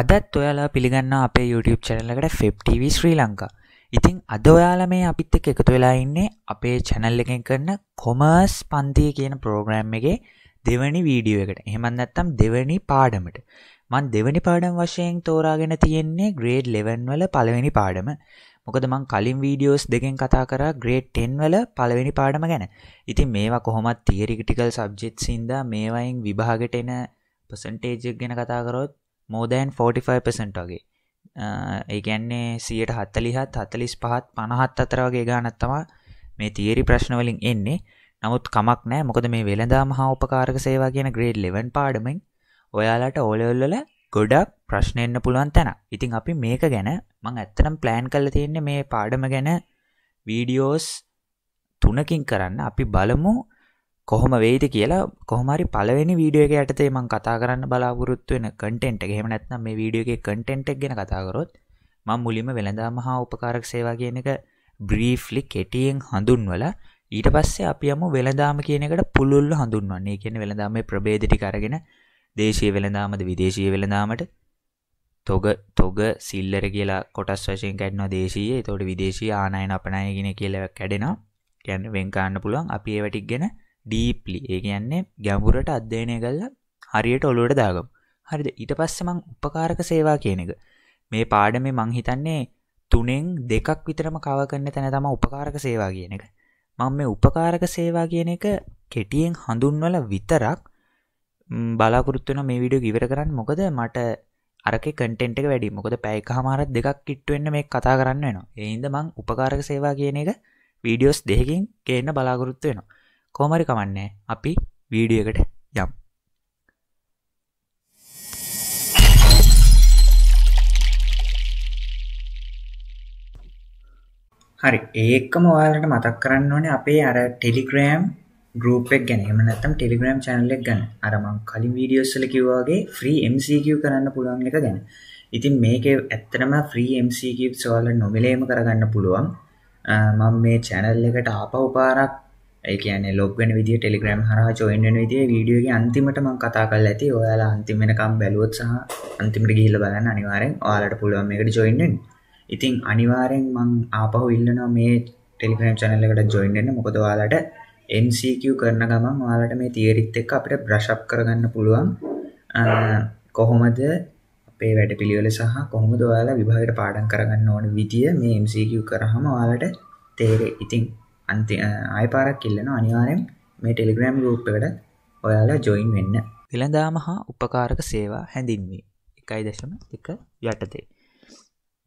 අදත් ඔයාලා පිළිගන්න අපේ YouTube චැනලකට ෆෙබ්ටව ශ්‍රී ලංකා ඉතිං අද ඔයාල මේ අපිත් එක එකතු වෙලා ඉන්නේ අපේ චැනල් එකෙන් කරන කොමර්ස් පන්තිය කියන ප්‍රෝග්‍රෑම් එකේ දෙවැනි වීඩියෝ එකට එහෙමන්නත්තම් දෙවැනි පාඩමට මන් දෙවැනි පාඩම් වශයෙන් තෝරාගෙන තියෙන්නේ ග්‍රේඩ් ලෙවන් වල පළවෙනි පාඩම මොකද මං කලින් වීඩියෝස් දෙකෙන් කතා කරා ග්‍රේට්ටෙන් වල පළවෙනි පාඩම ගැන ඉතින් මේවා කොහොමත් තියරිටිකල් සබ්ජෙට්සින්ද මේවයින් විභාගට එන පසන්ටේජක් ගැන කතාකරොත් මෝදෑන් 45% වගේ ඒගැන්නේ සියට හත්තලිහත් හතලිස් පහත් පණහත් අතර වගේ ගානත්තමා මේ තීරි ප්‍රශ්නවලින් එන්නේ නමුත් කමක් නෑ මොකද මේ වෙළඳා මහා උපකාරක සේවා කියන ග්‍රේඩ් ලෙවන් පාඩමෙන් ඔයාලට ඕලෙවල්ලල ගොඩක් ප්‍රශ්නයන්න පුළුවන් තැන ඉතින් අපි මේක ගැන මං ඇත්තනම් ප්ලෑන් කල තියෙන්නේ මේ පාඩම ගැන වීඩියෝස් තුනකින් කරන්න අපි බලමු කොහොම වෙයිද කියලා කොහමරි පලවෙනි වීඩියෝ එක යටතේ මං කතා කරන්න බලාපොරොත්තු වෙන කටෙන්ට් එක එහෙම නැත්නම් මේ වීඩියෝ එකේ කන්ටෙන්ට් එක ගැන කතා කරොත් මම මුලින්ම වෙළඳාම හා උපකාරක සේවා කියන එක බ්‍රීෆ්ලි කෙටියෙන් හඳුන්වලා ඊට පස්සේ අපි යමු වෙළඳාම කියන එකට පුළුල්ව හඳුන්වන්නේ. ඒ කියන්නේ වෙළඳාමේ ප්‍රභේද ටික අරගෙන දේශීය වෙළඳාමද විදේශීය වෙළඳාමට තොග තොග සිල්ලර කියලා කොටස් වශයෙන් කැඩනවා දේශීය එතකොට විදේශීය ආනයන අපනයගෙන කියලා කැඩෙනවා කියන්නේ වෙන්කාන්න පුළුවන් අපි ඒවටික් ගැන ඩීප්ලි ඒ කියන්නේ ගැඹුරට අධ්‍යයනය කල්ලා හරියට ඔලුවට දාගම් හරිද ඊට පස්සේ මං උපකාරක සේවා කියන එක මේ පාඩමේ මං හිතන්නේ තුනෙන් දෙකක් විතරම කව කරන්න තැන තම උපකාරක සේවා කියන එක මං මේ උපකාරක සේවා කියන එක කෙටියෙන් හඳුන්වල විතරක් බලාපොරොත්තු වෙන මේ වීඩියෝ ඉවර කරන්න මොකද මට අරකේ කටෙන්ට් එක වැඩි මොකද පැයක හමාරත් දෙකක් කිට්ටුවෙන්න මේ කතා කරන්න වෙනවා එයින්ද මං උපකාරක සේවා කියන එක වීඩියෝස් දෙහකින් ගේන්න බලාගොරොත්තු වෙනවා කෝමරි කමන්නේ අපි වීඩියෝ එකට යමු. හරි ඒකම ඔයාලට මතක් කරන්න ඕනේ අපේ අර ටෙලිග්‍රෑම් ගරුප් එක ගැන එහෙම නැත්නම් ටෙලිග්‍රෑම් channel එක ගැන අර මම කලින් videos වල කිව්වා වගේ free MCQ කරන්න පුළුවන් එක ගැන. ඉතින් මේකේ ඇත්තටම free MCQ සෝල නොමිලේම කරගන්න පුළුවන්. මම මේ channel එකට ආපහු පාරක් ඒ කියන්නේ ලොග් වෙන විදිය ටෙලිග්‍රෑම් හරහා ජොයින් වෙන විදිය වීඩියෝ එකේ අන්තිමට මම කතා කරලා ඇති. ඔයාලා අන්තිම වෙනකම් බැලුවොත් සහ අන්තිමට ගිහිල්ලා බලන්න අනිවාර්යෙන් ඔයාලට පුළුවන් මේකට ජොයින් වෙන්න. ඉතින් අනිවාර්යෙන් මම ආපහු ඉල්ලනවා මේ ටෙලිග්‍රෑම් channel එකට ජොයින් වෙන්න. මොකද ඔයාලට MCQ කරන ගමන් ඔයාලට මේ තියරිත් එක්ක අපිට බ්‍රෂ් අප් කරගන්න පුළුවන්. කොහොමද අපේ වැඩ පිළිවෙල සහ කොහොමද ඔයාලා විභාගයට පාඩම් කරගන්න ඕන විදිය මේ MCQ කරාම ඔයාලට තේරෙයි. ඉතින් අන්ති ආයපාරක් ඉල්ලන අනිවාරෙන් මේ ටෙලිග්‍රම් රූප් එකට ඔයාලා ජොයින් වෙන්න වෙළඳාම හා උපකාරක සේවා හැඳින්වේ එකයි දශම එක යටතේ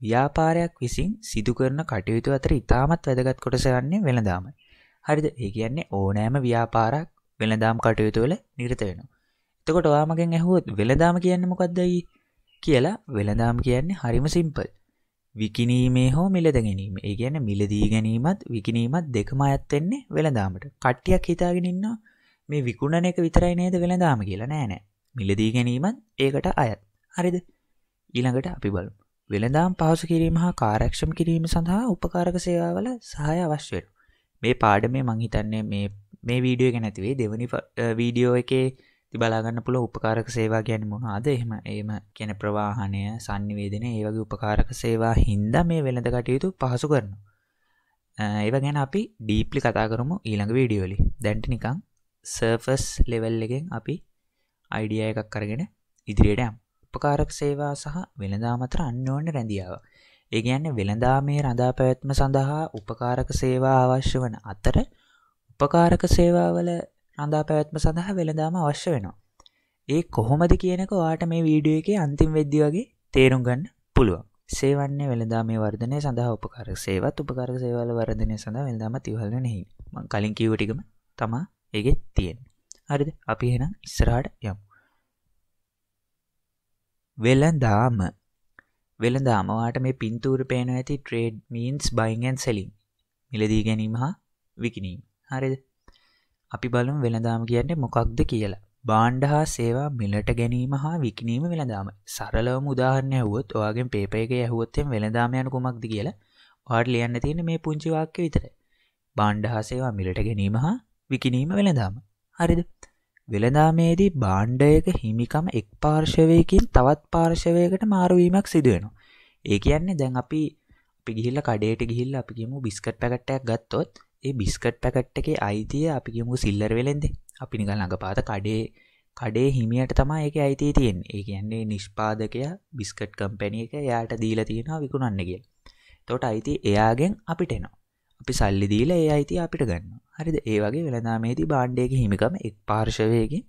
ව්‍යාපාරයක් විසින් සිදුකරන කටයුතු අතර ඉතාමත් වැදගත් කොටසයන්නේ වෙළඳාමයි හරිද ඒ කියන්නේ ඕනෑම ව්‍යාපාරක් වෙළඳාම් කටයුතුවල නිරත වෙනවා එතකොට වාමගෙන් ඇහුවොත් වෙළදාම කියන්න මොකක්දයි කියලා වෙළදාම් කියන්නේ හරිම සිම්පල් විකිනීමේ හෝ මිලද ගැනීම ඒ ගැන මිලදී ගැනීමත් විකිනීමත් දෙකම අයත්වෙන්නේ වෙළදාමට කට්ටියක් හිතාගෙනන්න මේ විකුණන එක විතරයි නේද වෙළදාම කියලා නෑනෑ මිලදී ගැනීමත් ඒකට අයත් හරිද ඊළඟට අපි බලු වෙළදාම් පහසු කිරීම හා කාරක්ෂම කිරීම සඳහා උපකාරක සේවාවල සහය අවශ්‍යයට මේ පාඩ මේ මංහිතන්නේ මේ වීඩියෝ ගැනැතිවේ දෙවනි වීඩියෝ එකේ ති බලාගන්න පුළ උපකාරක සේවා ගැන මුණනාද එහෙම ඒම කෙන ප්‍රවාහනය සංනිවේදන ඒවගේ උපකාරක සේවා හින්ද මේ වෙළඳ කටයුතු පහසු කරනු ඒව ගැන අපි ඩීප්ලි කතා කරමු ඊළඟ වීඩියෝලි දැන්ට නිකං සර්ෆස් ලෙවල් එකෙන් අපි අයිඩිය එකක් කරගෙන ඉදිරියට යම් උපකාරක් සේවා සහ වෙළදාමතර අන්නෝන්න රැඳියාව ඒ ගැන්න වෙළදාමේ රඳා පැවැත්ම සඳහා උපකාරක සේවා අවශ්‍ය වන අතර උපකාරක සේවාවල රඳා පැවැත්ම සඳහා වෙළඳාම අවශ්‍ය වෙනවා. ඒ කොහොමද කියනක ඔයාට මේ වීඩියෝ එකේ අන්තිම වෙද්දි වගේ තේරුම් ගන්න පුළුවන්. සේවන්නේ වෙළඳාමේ වර්ධනය සඳහා උපකාරක සේවත් උපකාරක සේවල වර්ධනය සඳහා වෙළඳාම තියවල නෙහි. මං කලින් කිව්ව ටිකම තමා ඒකේ තියෙන්නේ. හරිද? අපි එහෙනම් ඉස්සරහට යමු. වෙළඳාම වෙළඳාම වාට මේ පින්තූර පේන ඇති trade means buying and selling මිලදී ගැනීම හා විකිනීම. හරිද? අපි බලම් වෙළදාම කියන්නේ මොකක්ද කියලා බාණ්ඩ හා සේවා මිලට ගැනීම හා විකිනීම වෙළදාම සරලවම උදාහරණය ඇහුවොත් ඔයාගේ පේපයක ඇහුවොත්තෙන් වෙළදාම යන කුමක්ද කියලා වාට ලියන්න තියෙන මේ පුංචි වාක්‍ය විතරයි. බාණ්ඩ හා සේවා මිලට ගැනීම හා විකිනීම වෙළදාම. හරිද? වෙළදාමේදී බාණ්ඩයක හිමිකම එක් පාර්ශවයකින් තවත් පාර්ශවයකට මාරු වීමක් සිදු වෙනවා. ඒ කියන්නේ දැන් අපි අපි ගිහිල්ලා කඩේට ගිහිල්ලා අපි කියමු බිස්කට් පැකට් එකක් ගත්තොත් ඒ බිස්කට් පැකට් එකේ අයිතිය අපි ගමු සිල්ලර් වෙලෙන්ද අපි නිකල් ළඟපාත කඩේ කඩේ හිමියට තමා ඒක අයිතිය තියෙන් ඒ කියන්නේ නිෂ්පාදකයා බිස්කට් කම්පැනිය එක යායට දීලා තියෙනවා විකුණන්න කිය තොට අයිති එයාගෙන් අපිට එනවා අපි සල්ලි දීල ඒ අයිති අපිට ගන්න හරිද ඒ වගේ වෙළදාමේදී බාණ්ඩයක හිමිකම එක් පාර්ශවයකින්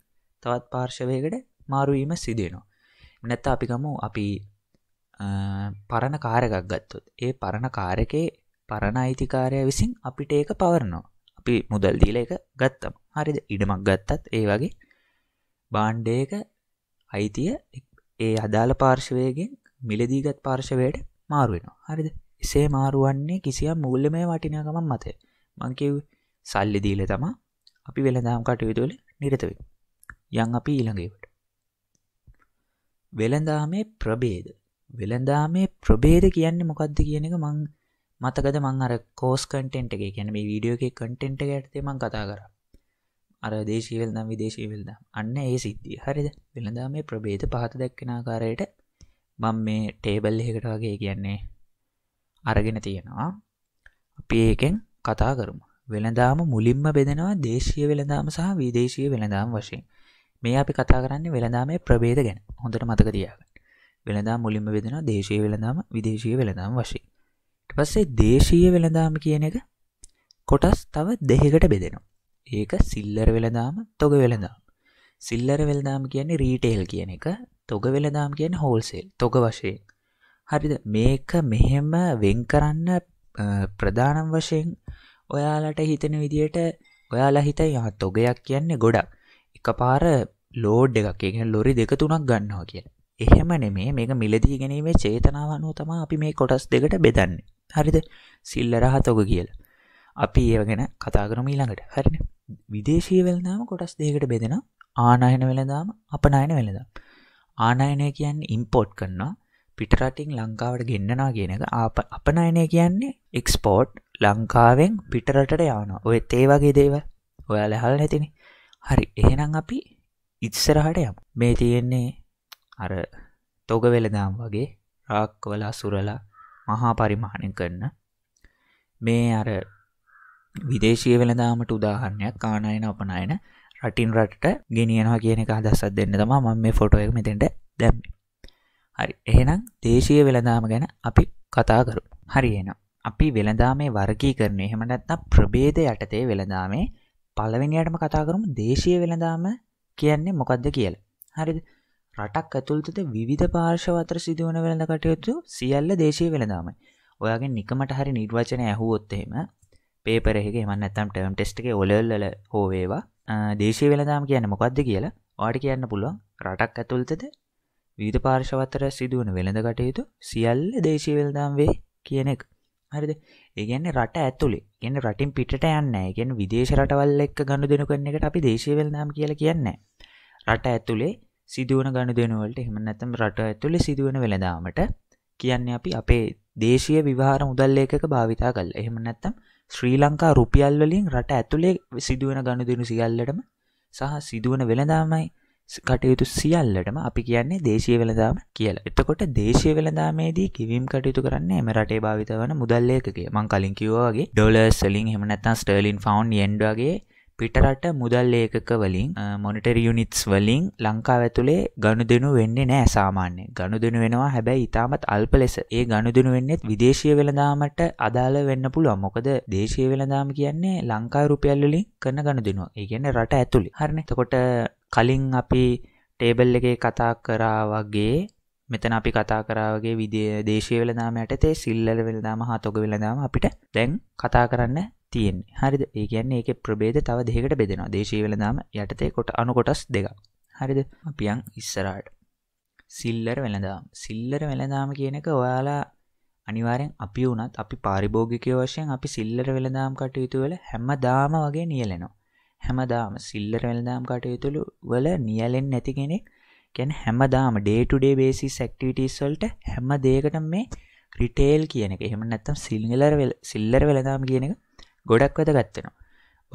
තවත් පාර්ශවයකට මාරුවීම සිදෙනවා නැත්ත අපිකමු අපි පරණ කාරකක් ගත්තොත් ඒ පරණ කාරකේ පරණ අයිතිකාරය විසින් අපිට ඒක පවරනවා අපි මුදල් දීල එක ගත්තම හරිද ඉඩමක් ගත්තත් ඒ වගේ බාණ්ඩයක අයිතිය ඒ අදාළ පාර්ශවයගෙන් මිලදීගත් පාර්ශවයට මාරුවෙනවා හරිද එසේ මාරුවන්නේ කිසියම් මුල්ලමය වටිනාකමන් මතය මංකිව් සල්ලි දීල තමා අපි වෙළඳම් කටයුතුවල නිරතවෙන් යං අපි ඊළඟවට වෙළඳාමේ ප්‍රබේද වෙළඳාමේ ප්‍රබේද කියන්නේ මොකක්ද කියන එක මං මතකද මං අර කෝස් කටෙන්ට් එක කියන මේ වීඩියෝ එක කටෙන්ට් ඇත්තේ මං කතා කර අර දේශීවල් නම් විදේශීවල්ද අන්න ඒ සිද්ධිය හරිද වෙළඳා මේ ප්‍රබේද පහත දැක්කෙනආකාරයට මං මේ ටේබල් එකට වගේ කියන්නේ අරගෙන තියෙනවා අපි ඒකෙන් කතා කරමු වෙළඳාම මුලින්ම බෙදෙනවා දේශීය වෙළඳාම සහ විදේශීය වෙළඳාම වශයෙන් මේ අපි කතා කරන්නේ වෙළඳාමේ ප්‍රබේද ගැන හොඳට මතක තියාගන්න වෙළඳාම මුලින්ම බෙදෙනවා දේශීය වෙළඳාම විදේශීය වෙළඳාම වශයෙන් පස්සේ දේශීය වෙළඳාම කියන එක කොටස් තව දෙහකට බෙදෙනවා ඒක සිල්ලර වෙළදාම තොග වෙළදාම් සිල්ලර වෙළදාම් කියන්නේ රීටේල් කියන එක තොග වෙළදාම් කියන හෝල්සේල් තොග වශයෙන් හරිද මේක මෙහෙම වෙන් කරන්න ප්‍රධානම් වශයෙන් ඔයාලට හිතෙන විදියට ඔයාලා හිත යා තොගයක් කියන්නේ ගොඩක් එක පාර ලෝඩ් එකක් කියෙන ලොරි දෙක තුනක් ගන්නවා කිය එහෙම නෙමේ මේක මිලදී ගැනීමේ චේතනාව අනුව තමා අපි මේ කොටස් දෙකට බෙදන්නේ හරිද සිල්ලර හතෝක කියලා අපි ඒවගෙන කතා කරම ඊළඟට හරින විදේශී වෙලදාම කොටස් දෙකට බෙදෙන ආනායන වෙලදාම අපනායන වෙලදම් ආනායනය කියන්න ඉම්පෝට් කරන්නවා පිටරටින් ලංකාවට ගෙන්න්නනා කියන එක අප අපනායනය කියන්නේ එක්ස්පෝට් ලංකාවෙන් පිටරටට යවන ඔය තේ වගේ දේව ඔයාල හල් නැතින හරි එහෙනම් අපි ඉත්සරහට යම් මේ තියෙන්නේ අර තොග වෙලදාම් වගේ රාක්වලා සුරලා මහා පරිමාණය කරන මේ අර විදේශීය වෙළඳාමට උදාහරණයක් කාණායන අපනයන රටින් රටට ගෙනියනවා කියන එක අදස්සත් දෙන්න තමා මම මේ ෆොටෝ එක මෙතෙන්ට දැම්මේ. හරි. එහෙනම් දේශීය වෙළඳාම ගැන අපි කතා කරමු. හරි එහෙනම් අපි වෙළඳාමේ වර්ගීකරණය එහෙම නැත්නම් ප්‍රභේද යටතේ වෙළඳාමේ පළවෙනියටම කතා කරමු දේශීය වෙළඳාම කියන්නේ මොකද්ද කියලා. හරිද? රටක් ඇතුළතද විධ පාර්ශවතර සිදුවන වෙළඳ කටයුතු සියල්ල දේශය වෙළදාමයි ඔයාගේ නිකමට හරි නිර්වචන ඇහුවොත්තෙම පේපරෙහි එමන්නත්තම් ටම් ටෙස්ටගේ ඔලල්ල හෝවේවා දේශය වෙළදාම කියන්න මොකක්ද කියලා වාඩි කියන්න පුළුවන් රටක් ඇතුළතද විධ පාර්ශවතර සිදුවන වෙළඳ කටයුතු සියල්ල දේශී වෙළදාම් වේ කියනෙක් හරිද ඒගැන්න රට ඇතුළේ ගන්න රටින් පිට යන්න ගැන විදේශ රටවල් එක් ගණු දෙනු කරන එකට අපි දේශය වෙළදාම් කියලා කියන්නේ රට ඇතුළේ සිදුවන ගණ දෙනුවලට එහෙම නැතම් රට ඇතුළි සිදුවන වෙළදාමට කියන්නේ අපි අපේ දේශය විවාර මුදල්ලේකක භාවිතා කල් එහෙම නැත්තම් ශ්‍රී ලංකා රුපියල් වලින් රට ඇතුළේ සිදුවන ගණු දෙනු සියල්ලටම සහ සිදුවන වෙළදාමයි කටයුතු සියල්ලටම අපි කියන්නේ දේශය වෙළදාම කියලා එතකොට දේශය වෙළදාමේදී කිවම් කටයුතු කරන්න එම රටේ භාවිත වන මුදල්ලයකගේ මං කලින් කිවවාගේ ඩොලර්ස්ලින් හෙමනත්තන් ස්ටර්ලින් ෆවන් යෙන්ඩගේ පිටරට මුදල් ඒකකවලින් මොනිටර් යුනිත්ස් වලින් ලංකාව ඇතුළේ ගණුදෙනු වෙන්නේ නෑ සාමාන්‍ය ගණුදෙනු වෙනවා හැබැයි ඉතාමත් අල්ප ලෙස ඒ ගණුදෙනු වෙන්නෙත් විදේශය වෙළදාමට අදාළ වෙන්න පුළුවන් මොකද දේශය වෙළදාම කියන්නේ ලංකා රුපියල්ලි කරන ගණුදෙනුව ඉගන්න රට ඇතුළි හරණ තකොට කලින් අපි ටේබල් එකේ කතා කරා වගේ මෙතන අපි කතා කරාවගේ විදේ දේශය වෙලදාම යටතේ සිල්ලල වෙලදාම හතොග වෙලදාම අපිට දැන් කතා කරන්න තියෙන් හරිද ඒ කියන්නේ ඒක ප්‍රබේද තව දෙකට බෙදෙනවා දේශීවලදාම යටතේ කොට අනුකොටස් දෙක හරිද අපියන් ඉස්සරාට සිල්ලර වෙළදාම් සිල්ලර වෙළදාම කියන එක ඔයාලා අනිවාරෙන් අපි වුනත් අපි පාරිභෝගික වශයෙන් අපි සිල්ලර වෙළදාම් කටයුතුවල හැම දාම වගේ නියලෙනවා හැමදාම සිල්ලර වෙළදාම් කටයුතුළු වල නියලෙන් නැති කෙනෙක් කැන හැමදාම ඩේටුඩේ බේසි සැක්ටිටස්වල්ට හැම දේකට මේ රිටේල් කියන එක එහෙම නැත්තම් සිල්ගලර සිල්ලර වෙළදාම් කියන එක ගොඩක් වැද ගත්තෙනවා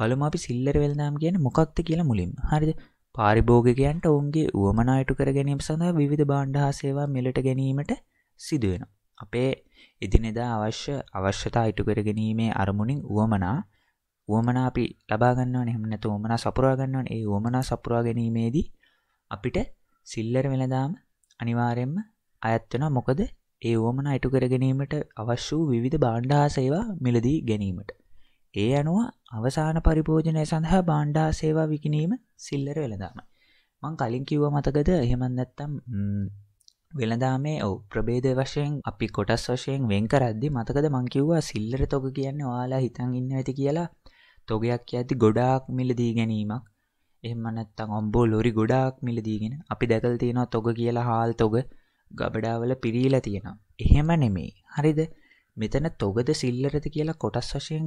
බලම අපි සිල්ලර වෙල්දාම් කියන මොකක්ද කියලා මුලින් හරිද පාරිභෝගකයන්ට ඔවුන්ගේ වුවමනායටු කර ගැනීම සඳහා විධ බාණ්ඩ හා සේවා මෙලට ගැනීමට සිදුවෙන අපේ එදිනෙදා අවශ්‍ය අවශ්‍යතා ඉටු කර ගැනීමේ අරමුණින් වුවමනා වුවමනා අපි ලබාගන්නවා එහෙම නැතු ෝමනා සපුරාගන්නවන් ඒ ෝමනා සපුරා ගැනීමේදී අපිට සිල්ලර වෙලදාම අනිවාරයෙන්ම අයත්වන මොකද ඒ ඕමනා අයිටු කර ගැනීමට අවශ්‍ය වූ විධ බාණ්ඩා සේවා මිලදී ගැනීමට ඒ අනුව අවසාන පරිභෝජනය සඳහා බාණ්ඩා සේවා විකිනීම සිල්ලර වෙළදාම මං කලින් කිව්ව මතකද එහෙමන් නැත්තම් වෙළදාමේ ඔව ප්‍රබේද වශයෙන් අපි කොටස් වශයෙන් වෙන් කරද්දි මතකද මං කිව්වා සිල්ලර තොග කියන්න ඔයාලා හිතන් ඉන්න ඇති කියලා තොගයක් ඇති ගොඩාක් මිලදී ගැනීමක් එහම නැත්තං ඔම්බෝ ලොරි ගොඩාක් මිලදීගෙන අපි දැකල් තියෙනවා තොග කියලා හාල් තොග ගබඩාවල පිරීලා තියෙනවා එහෙම නෙමේ හරිද මෙතන තොගද සිල්ලරද කියලා කොටස් වශයෙන්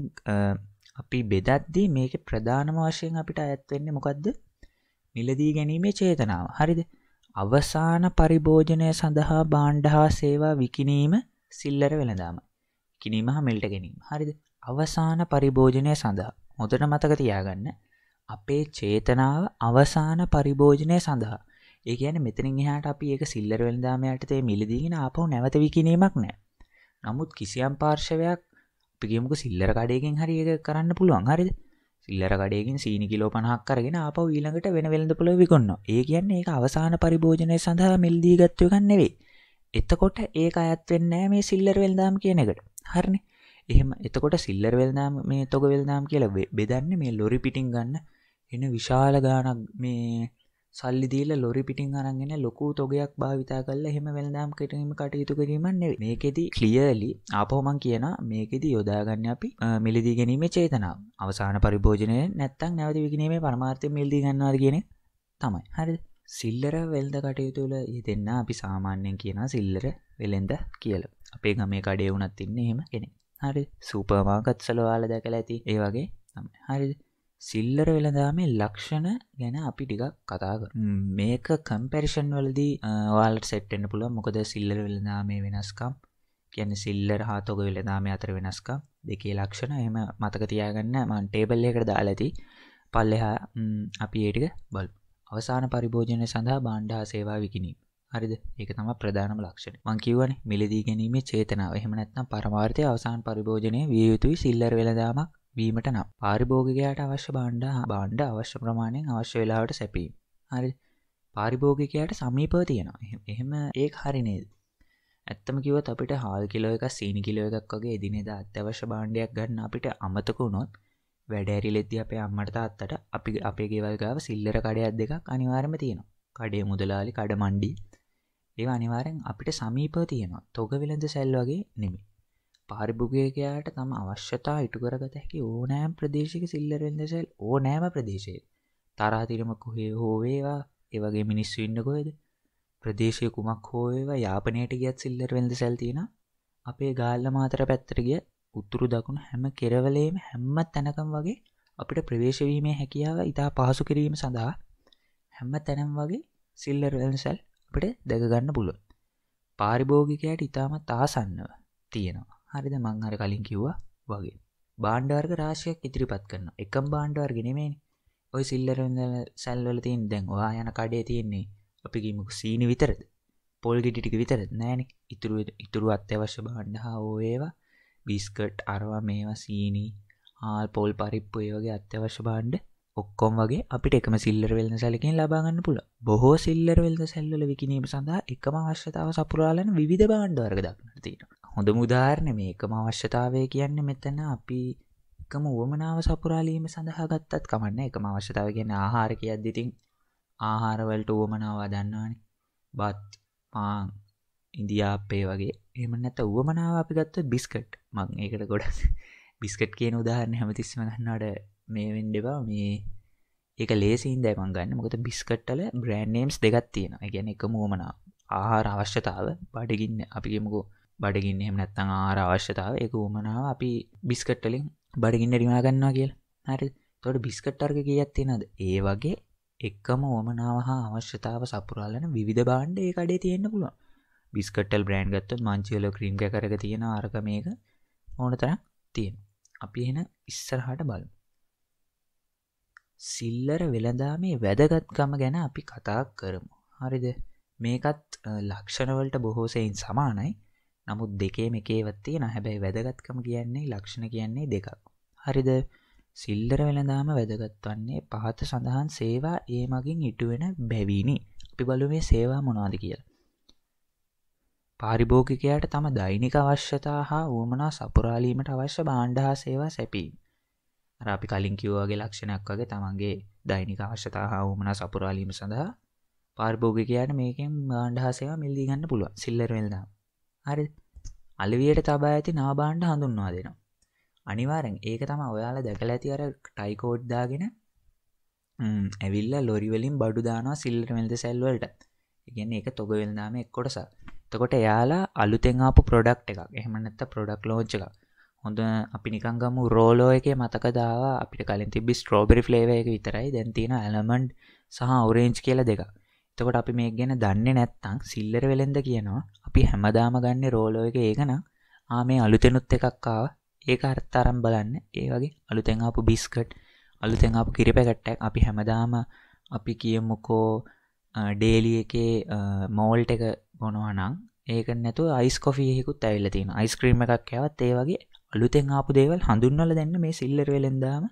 අපි බෙදද්දී මේක ප්‍රධානම වශයෙන් අපිට ඇත්වෙන්නේ මොකක්ද මිලදී ගැනීමේ චේතනාව හරිද අවසාන පරිභෝජනය සඳහා බාණ්ඩ හා සේවා විකිනීම සිල්ලර වෙළඳාම කිනීම හා මෙල්ට ගැනීම හරිද අවසාන පරිභෝජනය සඳහා හොඳට මතක තියාගන්න අපේ චේතනාව අවසාන පරිභෝජනය සඳහා ඒ කියන මෙතනින් එහාට අපි ඒක සිල්ලර වෙළඳාමයටතේ මිලදීගෙන ආපහු නැවත විකිනීමක් නෑ නමුත් කිසියම් පාර්ශවයක් පිගමුක සිල්ලර කඩයකින් හරි ඒක කරන්න පුළුවන් හරිද සිල්ලර කඩයකින් සීනි කිලෝ පනහක් කරගෙන අප ඊළඟට වෙන වෙළඳ පුළ විකොන්න ඒ කියන්නේ ඒ අවසාන පරිභෝජනය සඳහා මිල්දී ගත්වයගන්නෙවෙයි එතකොට ඒ අයත් වෙන්නෑ මේ සිල්ලර වෙල්දාම් කියන එකට හරණ එහෙම එතකොට සිල්ලර වෙල්දාම් මේ තොක වෙල්දාම් කියලා බෙදන්න මේ ලොරි පිටින් ගන්න එන විශාල ගානක් මේ සල්ලිදීල ලොරි පිටින් අරගෙන ලොකු තොගයක් භාවිතා කල්ල හෙම වෙළදාම් කටීම කටයුතු කිරීමන්නේ මේකෙදී ක්ලියලි අපහෝමන් කියන මේකෙදී යොදාගන්න අපි මිලිදී ගැනීම චේතනාව අවසාන පරිභෝජනය නැත්තං නැවති විගනීමේ පරමාර්ථය මිල්දී ගන්නාද කියෙන තමයි හරි සිල්ලර වෙල්ද කටයුතුල දෙන්න අපි සාමාන්‍යයෙන් කියන සිල්ලර වෙළෙන්ද කියල අපේ ගමේ කඩේ වුනත් තින්නේ හෙම කෙනෙ හරි සූපමාකත්සලවාල දැකල ඇති ඒ වගේ හරි සිල්ලර වෙළදාමේ ලක්ෂණ ගැන අපි ටිකක් කතා කර මේක කම්පැරිෂන් වලදී වාලට සෙට්ටෙන්න්න පුළ මොකද සිල්ලර වෙළදාමේ වෙනස්කම් කියන සිල්ලර හාතෝක වෙළදාම අතර වෙනස්කම් දෙකේ ලක්ෂණ එම මතක තියාගන්න මන් ටේබල්ලකට දාලති පල්ලෙහා අපි ඒටික බල් අවසාන පරිභෝජනය සඳහා බාණ්ඩා සේවා විකිනී හරිද ඒක තම ප්‍රධානම ලක්ෂණ මංකිවන මිලදී ගැනීම චේතනාව එහෙමනැත්නම් පරමාර්ථය අවසාන් පරිභෝජනය විය යුතුයි සිල්ලර වෙළදාමක් වීමට නම් පාරිභෝගිකයාට අවශ්‍ය බණ්ඩ බණ්ඩ අවශ්‍ය ප්‍රමාණයෙන් අවශ්‍ය වෙලාවට සැපීම හරි පාරිභෝගිකයාට සමීපව තියෙනවා එහෙම ඒ හරිනේද ඇත්තම කිවත් අපිට හාල් කිලෝ එක සීනි කිලෝ එකක් වගේ එදිනෙදා අත්‍යවශ්‍ය බාණ්ඩයක් ගන්න අපිට අමතක වුණොත් වැඩෑරි ලෙද්දි අපේ අම්මට තාත්තට අපි අපේ ගෙවල් ගාව සිල්ලර කඩයක් දෙකක් අනිවාර්යම තියෙනවා කඩේ මුදලාලි කඩ මණ්ඩි ඒවා අනිවාර්යෙන් අපිට සමීපව තියෙනවා තොග වෙළඳ සැල් වගේ නෙමෙයි පාරිභුගයකයාට තම අවශ්‍යතා ඉටුකරගත හැකි ඕනෑම් ප්‍රදේශික සිල්ලරෙන්දසල් ඕනෑම ප්‍රදේශය තරාතිරම කොහේ හෝවේවා ඒවගේ මිනිස්සු ඉන්නකොයද ප්‍රදේශය කුමක් හෝවේවා යාපනයට ගියත් සිල්ලර වෙල්ද සැල්තින අපේ ගාල්ල මාතර පැත්තරගිය උත්තුරු දකුණු හැම කෙරවලේම හැම්මත් තැනකම් වගේ අපිට ප්‍රවේශවීමේ හැකියාව ඉතා පහසු කිරීම සඳහා හැම්ම තැනම් වගේ සිල්ලර් වෙල්සැල් අපට දැකගන්න පුලොත් පාරිභෝගිකයට ඉතාමත් ආසන්නව තියෙනවා හරිද මං හර කලින් කිව්වා වගේ බාණ්ඩාර්ග රාශයක් ඉදිරිපත් කරන එකම් බාණ්ඩාර් ගෙනෙමේනි ඔය සිල්ලර සැල්වල තින් දැන් වා යන කඩේ තියෙන්නේ අපිගේමක සීන විතරද පොල් ගිටිටික විතරත් නෑනෙ ඉතුරු ඉතුරු අත්‍යවශ්‍ය බාණ්ඩ හා ඕඒවා බිස්කට් අරවා මේවා සීනී ආල් පොල් පරිප්පු ඒ වගේ අත්‍යවශ්‍ය බාණ්ඩ ඔක්කොම් වගේ අපිට එකම සිල්ලර වෙල්න සැලකින් ලබාගන්න පුළ බොහෝ සිල්ලර වෙල්ද සැල්ල විකිනීම සඳහා එකම අවශ්‍යතාව සපුරාලන විධ බාණ්ඩ වර්ග දක්න තියෙනවා හොඳ මුදාරණ මේකම අවශ්‍යතාවය කියන්නේ මෙතන අපි එකම වුවමනාව සපුරාලීම සඳහා ගත්තත් කමන්න එකම අවශ්‍යතාව ගැන ආහාර කියද්දිතින් ආහාරවලට වුවමනාව දන්නවාන බත් පාන් ඉන්දියාපේ වගේ එම නැත වුවමනාව අපි ගත්ත බිස්කට් මං ඒකට ගොඩ බිස්කට් කියන උදාහරණ හැමතිස්ම ගන්නට මේ වෙන්ඩෙබා මේ ඒක ලේසින් දැමන් ගන්න මොකද බිස්කට්ටල බ්‍රන්්නම්ස් දෙගත් තියෙන ගැන එක මෝමනා ආහාර අවශ්‍යතාව පඩිගින්න අපිගෙමකෝ බඩගින්න එම නැත්තං ආර අවශ්‍යතාව එක උමනාව අපි බිස්කට්ටලින් බඩගින්න රිමා ගන්නවා කියල් හරි තොට බිස්කට්ටර්ග කියත් තියෙනද ඒ වගේ එක්කම ඕමනාව හා අවශ්‍යතාව සපුරාලන විධ බාණ්ඩ ඒ කඩේ තියෙන්න්න පුළුවන් බිස්කටල් බ්‍රන්් ගත්ත මංචියල ක්‍රීම් කරක තියෙන ආර්ක මේක ඕන තරක් තියෙන් අපි එන ඉස්සරහට බල සිල්ලර වෙළදාමේ වැදගත්කම ගැන අපි කතා කරමු හරිද මේකත් ලක්ෂණවලට බොහෝසයින් සමානයි නමුත් දෙකේම එකේවත් තියෙන හැබැයි වැදගත්කම කියන්නේ ලක්ෂණ කියන්නේ දෙකක්. හරිද? සිල්ලර වෙළඳාම වැදගත් වන්නේ පහත සඳහන් සේවා ඒ මගින් ඉටුවෙන බැවිනි. අපි බලමු මේ සේවා මොනවද කියලා. පාරිභෝගිකයාට තම දෛනික අවශ්‍යතා හා වුවමනා සපුරාලීමට අවශ්‍ය භාණ්ඩ හා සේවා සැපීම. අර අපි කලින් කිව්වා වගේ ලක්ෂණයක් වගේ තමන්ගේ දෛනික අවශ්‍යතා හා වුවමනා සපුරාලීම සඳහා පාරිභෝගිකයාට මේකෙන් භාණ්ඩ හා සේවා මිලදී ගන්න පුළුවන්. සිල්ලර වෙළඳාම. හරි අලිවියට තබා ඇති නාබාණ්ඩ හඳුන්වා දෙනවා අනිවාරෙන් ඒක තම ඔයාලා දැකල ඇති අර ටයිකෝඩ්දාගෙන ඇවිල්ල ලොරිවලින් බඩු දානවා සිල්ලට මෙල්ද සැල්වලට ඉගන්න එක තොග වෙල්දාම එක් කොටස තකොට එයාලා අලුතෙන්ආපු ප්‍රොඩක්් එකක් එහමනත්ත ප්‍රොඩක් ලෝච්ච එකක් හොඳ අපි නිකංගම රෝලෝ එක මතක දාව අපිට කලින් තිබි ස්ට්‍රෝබරි ්ලේව එක විතරයි දැන්තින ඇලමන්ඩ් සහ ඔරේන්ජ් කියල දෙකක් එතකොට අපි මේ ගැන දන්නේ නැත්තං සිල්ලර වෙලෙන්ද කියනවා අපි හැමදාම ගන්න රෝලෝ එක ඒකනම් ආ මේ අලුතෙනුත් එකක්කාව ඒක අර්තරම් බලන්න ඒ වගේ අලුතැඟපු බිස්කට් අලුතැඟපු කිරිපැකට්ටක් අපි හැමදාම අපි කියමුකෝ ඩේලිය එකේ මෝල්ට එක බොනවනං ඒක නැතු අයිස්කොෆියෙකුත් ඇල්ල තියෙන අයිස්ක්‍රීම එකක් ඇවත් ඒ වගේ අලුතෙන් ආපු දේවල් හඳුන්වල දෙන්න මේ සිල්ලර වෙලෙන්දාම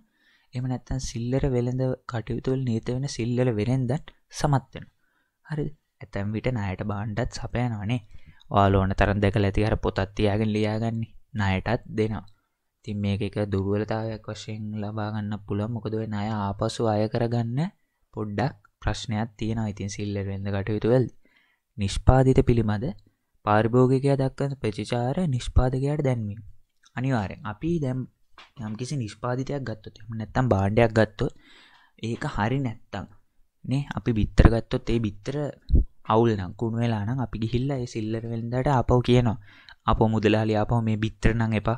එම නැත්තන් සිල්ලර වෙළඳ කටයුතුවල් නීත වෙන සිල්ලර වෙරෙන්දත් සමත්වෙන හරි ඇතැම් විට නයට බාණ්ඩත් සපයනවනේ ඕලෝන තරන් දෙක ඇති අර පොතත්තියාගෙන් ලියාගන්නේ නයටත් දෙනවා තින් මේක එක දුර්ුවලතාවයක් වශයෙන් ලබාගන්න පුළ මොකදව නය ආපසු අය කරගන්න පොඩ්ඩක් ප්‍රශ්නයක් තියෙන ඉතින් සිල්ලර් වෙද ගටයුතුවල් නිෂ්පාධිත පිළිබඳ පාර්භෝගිකයා දක්කන ප්‍රචිචාර නිෂ්පාදකයට දැන්වීම අනිවාරෙන් අපි දැම් යම් කිසි නිෂ්පාධිතයක් ගත්තොත් නැත්තම් බාණ්ඩයක් ගත්තොත් ඒක හරි නැත්තං නේ අපි බිත්තර ගත්තොත් ඒ බිත්තර අවුල් නම් කුණු වෙලා නම් අපි ගිහිල්ලා ඒ සිල්ලර වෙලඳාට ආපහු කියනවා අපෝ මුදලාලි ආපහු මේ බිත්තර නම් එපා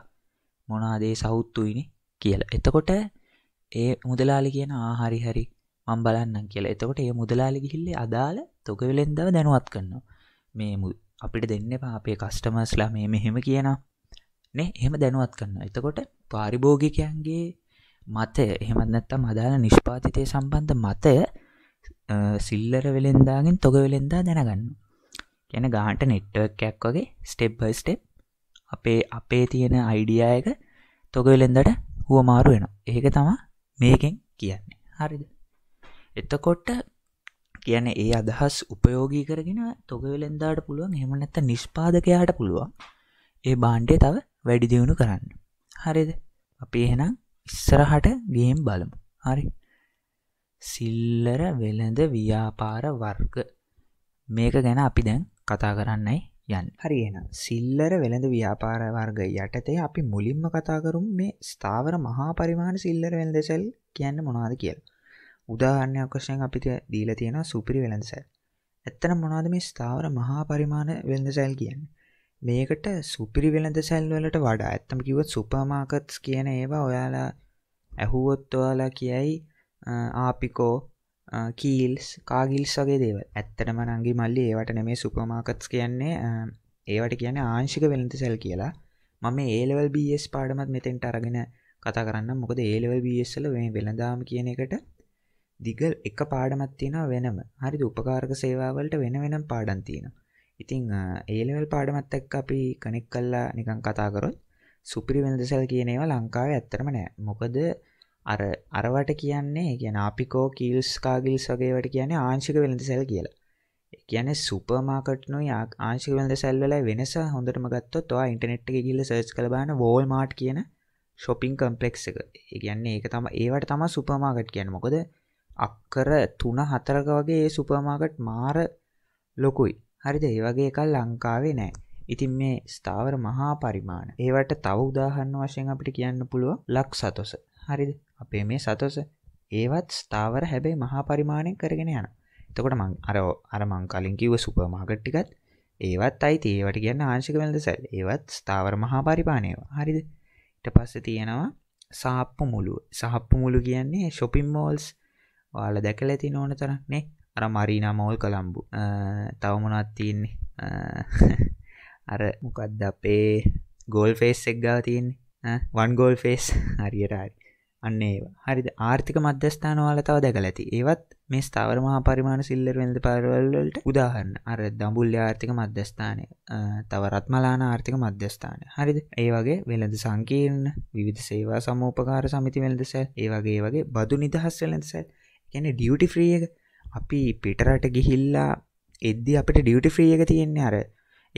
මොනවාද ඒ සවුත්තුයිනේ කියලා. එතකොට ඒ මුදලාලි කියන ආ හරි හරි මම බලන්නම් කියලා. එතකොට ඒ මුදලාලි ගිහිල්ලා අදාළ තොග වෙලෙන්දව දැනුවත් කරනවා. මේ අපිට දෙන්න එපා අපේ කස්ටමර්ස්ලා මේ මෙහෙම කියනවා. නේ එහෙම දැනුවත් කරනවා. එතකොට පාරිභෝගිකයන්ගේ මතය එහෙමත් නැත්නම් අදාළ නිෂ්පාදිතය සම්බන්ධ මතය සිල්ලර වෙළෙන්දාගෙන් තොග වෙළෙන්දා දැනගන්න ගැන ගාන්ට නෙට්ටක්යක් වගේ ස්ටෙබ්බයි ස්ටෙප් අපේ අපේ තියෙන අයිඩියා එක තොග වෙළෙන්දට හුව මාරු වෙන ඒක තමා මේකෙන් කියන්නේ හරිද එතකොට්ට කියන ඒ අදහස් උපයෝගී කරගෙන තොග වෙළෙන්දාට පුළුවන් හෙමනැත්ත නිෂ්පාදකයාට පුළුවන් ඒ බාණ්ඩය තව වැඩිදියුණු කරන්න හරිද අපි එහෙනම් ඉස්සරහට ගේම් බලමු හරි සිල්ලර වෙළඳ ව්‍යාපාර වර්ග මේක ගැන අපි දැන් කතා කරන්නයි යන් හරි එන සිල්ලර වෙළඳ ව්‍යාපාර වර්ග යටතේ අපි මුලින්ම කතාකරුම් මේ ස්ථාවර මහා පරිමාණ සිල්ලර වෙළඳසැල් කියන්න මොනාද කියල් උදාහරණයක් වශයෙන් අපිට දීල තියෙන සුපිරි වෙළඳසැල් ඇත්තන මොනාද මේ ස්ථාවර මහා පරිමාණ වෙළඳසැල් කියන්න මේකට සුපිරි වෙළඳසැල් වලට වඩා ඇත්තම කිවත් සුපමාකත්ස් කියන ඒවා ඔයාලා ඇහුවොත් ඔයාලා කියයි ආපිකෝ කීල්ස් කාගිල්ස් වගේ දේව ඇත්තටම නංගි මල්ලි ඒවට නෙමේ සුපමාකත්ස් කියන්නේ ඒවට කියන ආංශික වෙළඳ සැල් කියලා මම ඒලවල් බස් පාඩමත් මෙතෙන්ට අරගෙන කතා කරන්න මොකද ඒලවල් බස්ල වෙළඳාම කියන එකට දිගල් එක පාඩමත් තියෙනවා වෙනම හරිද උපකාරක සේවාවලට වෙන වෙනම් පාඩන් තියෙන ඉතිං ඒලවල් පාඩමත් එක් අපි කනෙක් කල්ලා නිකං කතාකරොත් සුපිරි වෙළඳසැල් කියනේවා ලංකාව ඇත්තරම නෑ මොකද අර අරවට කියන්නේ ගැන අපිකෝ කීල්ස් කාගිල්ස් වගේවට කියන්නේ ආංශික වෙළඳ සැල් කියලා කියන සුපමාකට්නු යක් ආංශික වෙළඳ සැල්වල වෙනස හොඳටම ගත්තොත්වා ඉන්ටනෙට් එක ගිල්ල සර්ච් කළබාන වෝල් මාට් කියන ශොපින් කම්පලෙක්ස් එක කියන්නේ ඒක තම ඒවට තම සුපමාකට් කියන මොකද අක්කර තුන හතරක වගේ ඒ සුපමාකට් මාර ලොකුයි හරිද ඒවගේ කල් ලංකාවේ නෑ ඉතින් මේ ස්ථාවර මහා පරිමාණ ඒවට තව උදාහන්න වශයෙන් අපිට කියන්න පුළුව ලක් සතොස හරිද අපේ මේ සතස ඒවත් ස්ථාවර හැබැයි මහා පරිමාණය කරගෙන යන එතකොට මං අර අර මං කලින් කිව සුපමාගට්ටිකත් ඒවත් අයිති ඒවට කියන්න ආංශික වලද සැල් ඒවත් ස්ථාවර මහා පරිපාණයව හරිද ඉට පස්ස තියෙනවා සාප්පු මුළුව සහප්පු මුළු කියන්නේ ශොපිම් මෝල්ස් වාල දැකල ඇති ඕන තරක්නේ අර මරිනා මෝල් කළම්බු තවමනත් තියන්නේ අර මොකක්ද අපේ ගෝල් ෆේස් එක්ගා තියන්නේ වන් ගෝල් ෆේස් හරියටරි අන්න ඒ හරි ආර්ථික මධ්‍යස්ථානවාල තව දැක ඇති ඒවත් මේ ස්ථාවරමහා පරිමාණ සිල්ලර් වෙද පරවල්ලට උදාහරන්න අර දම්බුල්ල ආර්ථික මධ්‍යස්ථානය තවරත් මලාන ආර්ථික මධ්‍යස්ථානය හරිද ඒ වගේ වෙළඳ සංකීර්ණ විධ සේවා සමෝපකාර සමිති වෙළදස ඒ වගේ වගේ බදු නිදහස් වෙලඳසැල් ගැන ඩියුටි ්‍රියක අපි පිටරට ගිහිල්ලා එද්දි අපට ඩියුටි ්‍රියක තියෙන්නේ අර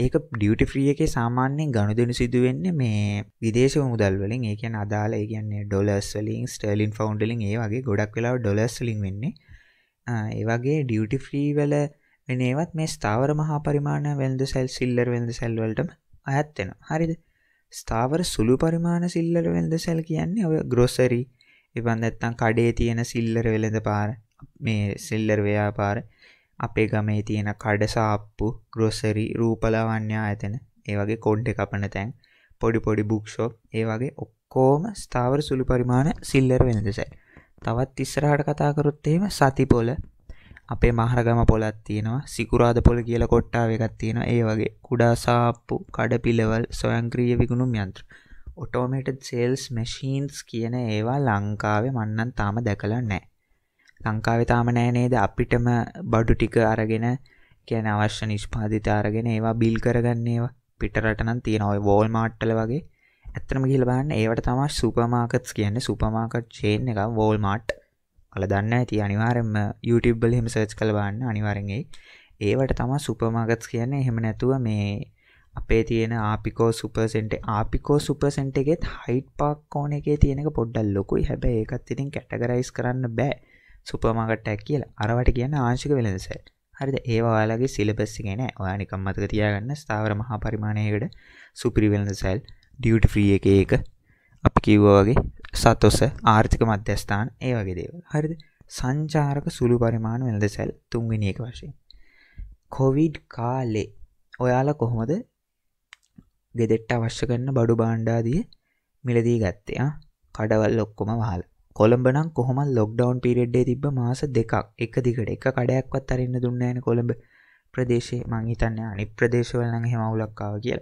ඒක ඩියුටි ෆ්‍රිය එකේ සාමාන්‍යයෙන් ගනුදෙනු සිදුවෙන්නේ මේ විදේශ මුදල් වලින් ඒ කියන්නේ අදාළ ඒ කියන්නේ ඩොලර්ස් වලින් ස්ටර්ලින් ෆවුන්ඩ් වලින් ඒ වගේ ගොඩක් වෙලාව ඩොලර්ස් වලින් වෙන්නේ ඒ වගේ ඩියුටි ෆ්‍රී වල වෙන ඒවත් මේ ස්ථාවර මහා පරිමාණ වෙළඳ සැල් සිල්ලර් වෙළඳ සැල් වලටම අයත් වෙනවා හරිද ස්ථාවර සුළු පරිමාණ සිල්ලර වෙළඳ සැල් කියන්නේ ඔය ග්‍රොසරි එවන් නැත්තම් කඩේ තියෙන සිල්ලර වෙළඳ පාර මේ සිල්ලර් ව්‍යාපාර අපේ ගමේ තියෙන කඩසාප්පු ග්‍රොස්සරි රූපලවන්‍යා ඇතන ඒ වගේ කොඩ්ඩ කපන තැන් පොඩි පොඩි බුක්ෂෝප් ඒ වගේ ඔක්කෝම ස්ථාවර සුළු පරිමාණ සිල්ලර වෙනදසයි තවත් ඉස්සරහට කතාකරොත්තේම සති පොල අපේ මහරගම පොලත් තියෙනවා සිකුරාද පොල කියල කොට්ටාව එකත් තියෙන ඒ වගේ කුඩාසාප්පු කඩපිලවල් සොයංක්‍රීය විගුණුම් යන්ත්‍ර ඔටෝමේටඩ් සේල්ස් මැශීන්ස් කියන ඒවා ලංකාවේ මන්නන් තාම දැකලා නෑ ලංකාවේ තාම නෑ නේද අපිටම බඩු ටික අරගෙන කියන අවශ්‍ය නිෂ්පාදිත අරගෙන ඒවා බිල් කරගන්නේවා පිටරට නම් තියෙන ඔය වෝල් මාට්ටල වගේ ඇත්තම ගිහිල්ලා බලන්න ඒවට තමයි සුපර්මාකට්ස් කියන්නේ සුපර්මාකට් චේන් එක වෝල් මාට් ඔයාලා දන්න ඇති අනිවාර්යෙන්ම YouTube වල එහෙම සර්ච් කරලා බලන්න අනිවාර්යෙන් එයි ඒවට තමයි සුපර්මාකට්ස් කියන්නේ එහෙම නැතුව මේ අපේ තියෙන ආපිකෝ සුපර්සෙන්ට ආපිකෝ සුපර්සෙන්ට එකෙත් හයිට් පාක් කෝන එකේ තියෙනක පොඩ්ඩල් ලොකුයි හැබැ ඒකත් ඉතින් කැටගරයිස් කරන්න බෑ සුපමගට්ටැක් කියල අරවට කියන්න ආංශික වෙලදස හරිද ඒවායාලගේ සිලබස්ස ගෙන ඔයානිකම් මතක තියාගන්න ස්ථාවර මහා පරිමාණයකට සුපිරිවෙලඳ සැල් ඩියට ්‍රී එක ඒක අපි කිව්වාගේ සතොස ආර්ථික මධ්‍යස්ථාන් ඒ වගේ දේව හරිද සංචාරක සුළු පරිමාණ වෙලද සැල් තුන්ගනියක වශයෙන් කොවිඩ් කාලේ ඔයාල කොහොමද ගෙදෙට්ට අවශ්‍ය කරන්න බඩු බාණ්ඩාදිය මිලදී ගත්තයා කඩවල් ඔක්කොම වහලා කොළඹනම් කොහොම ලොක්ඩවන් පිරිඩ්ඩේ තිබ මාස දෙකක් එක දිකට එක කඩයක්වත් අරන්න දුන්නෑන කොළඹ ප්‍රදේශය මංහිතන්න අනි ප්‍රදේශවලන හෙමවුලක්කාව කියල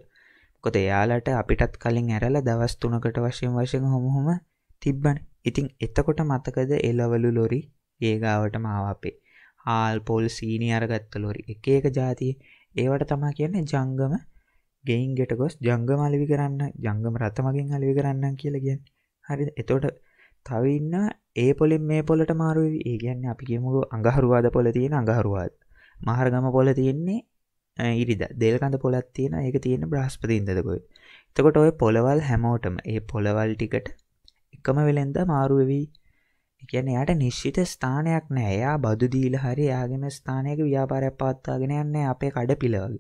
කොත එයාලට අපිටත් කලින් ඇරල දවස් තුනකට වශයෙන් වශයෙන් හොමොහොම තිබ්බන ඉතිං එතකොට මතකද එලවලු ලොරි ඒගාවට මාවපේ ආල් පොල් සීනි අරගත්ත ලොරි එක ඒක ජාතිය ඒවට තමා කියන්නේ ජංගම ගෙයින් ගෙට ගොස් ජංග මලිවි කරන්න ජංගම රත්තමගින් අලිවි කරන්න කියලා කියන්න හරි එතෝට තවඉන්න ඒ පොලින් මේ පොලට මාරුව ඒ ගැන්න අපිගෙමුරු අඟහරුවාද පොල තියෙන අඟහරුවාද මහරගම පොල තියෙන්නේ ඉරිද දේල්කඳ පොලත් තියෙන ඒක තියෙන බ්‍රහස්පතින්දකොයි තකොට ඔය පොළවල් හැමෝටම ඒ පොළවල් ටිකට එකම වෙලෙන්ද මාරුවවී එකන යට නිශ්චිත ස්ථානයක් නෑ එයා බදුදීල හරි යාගෙන ස්ථානයක ව්‍යාපාරයක් පවත්තාගෙන යන්න අපේ කඩ පිළවගේ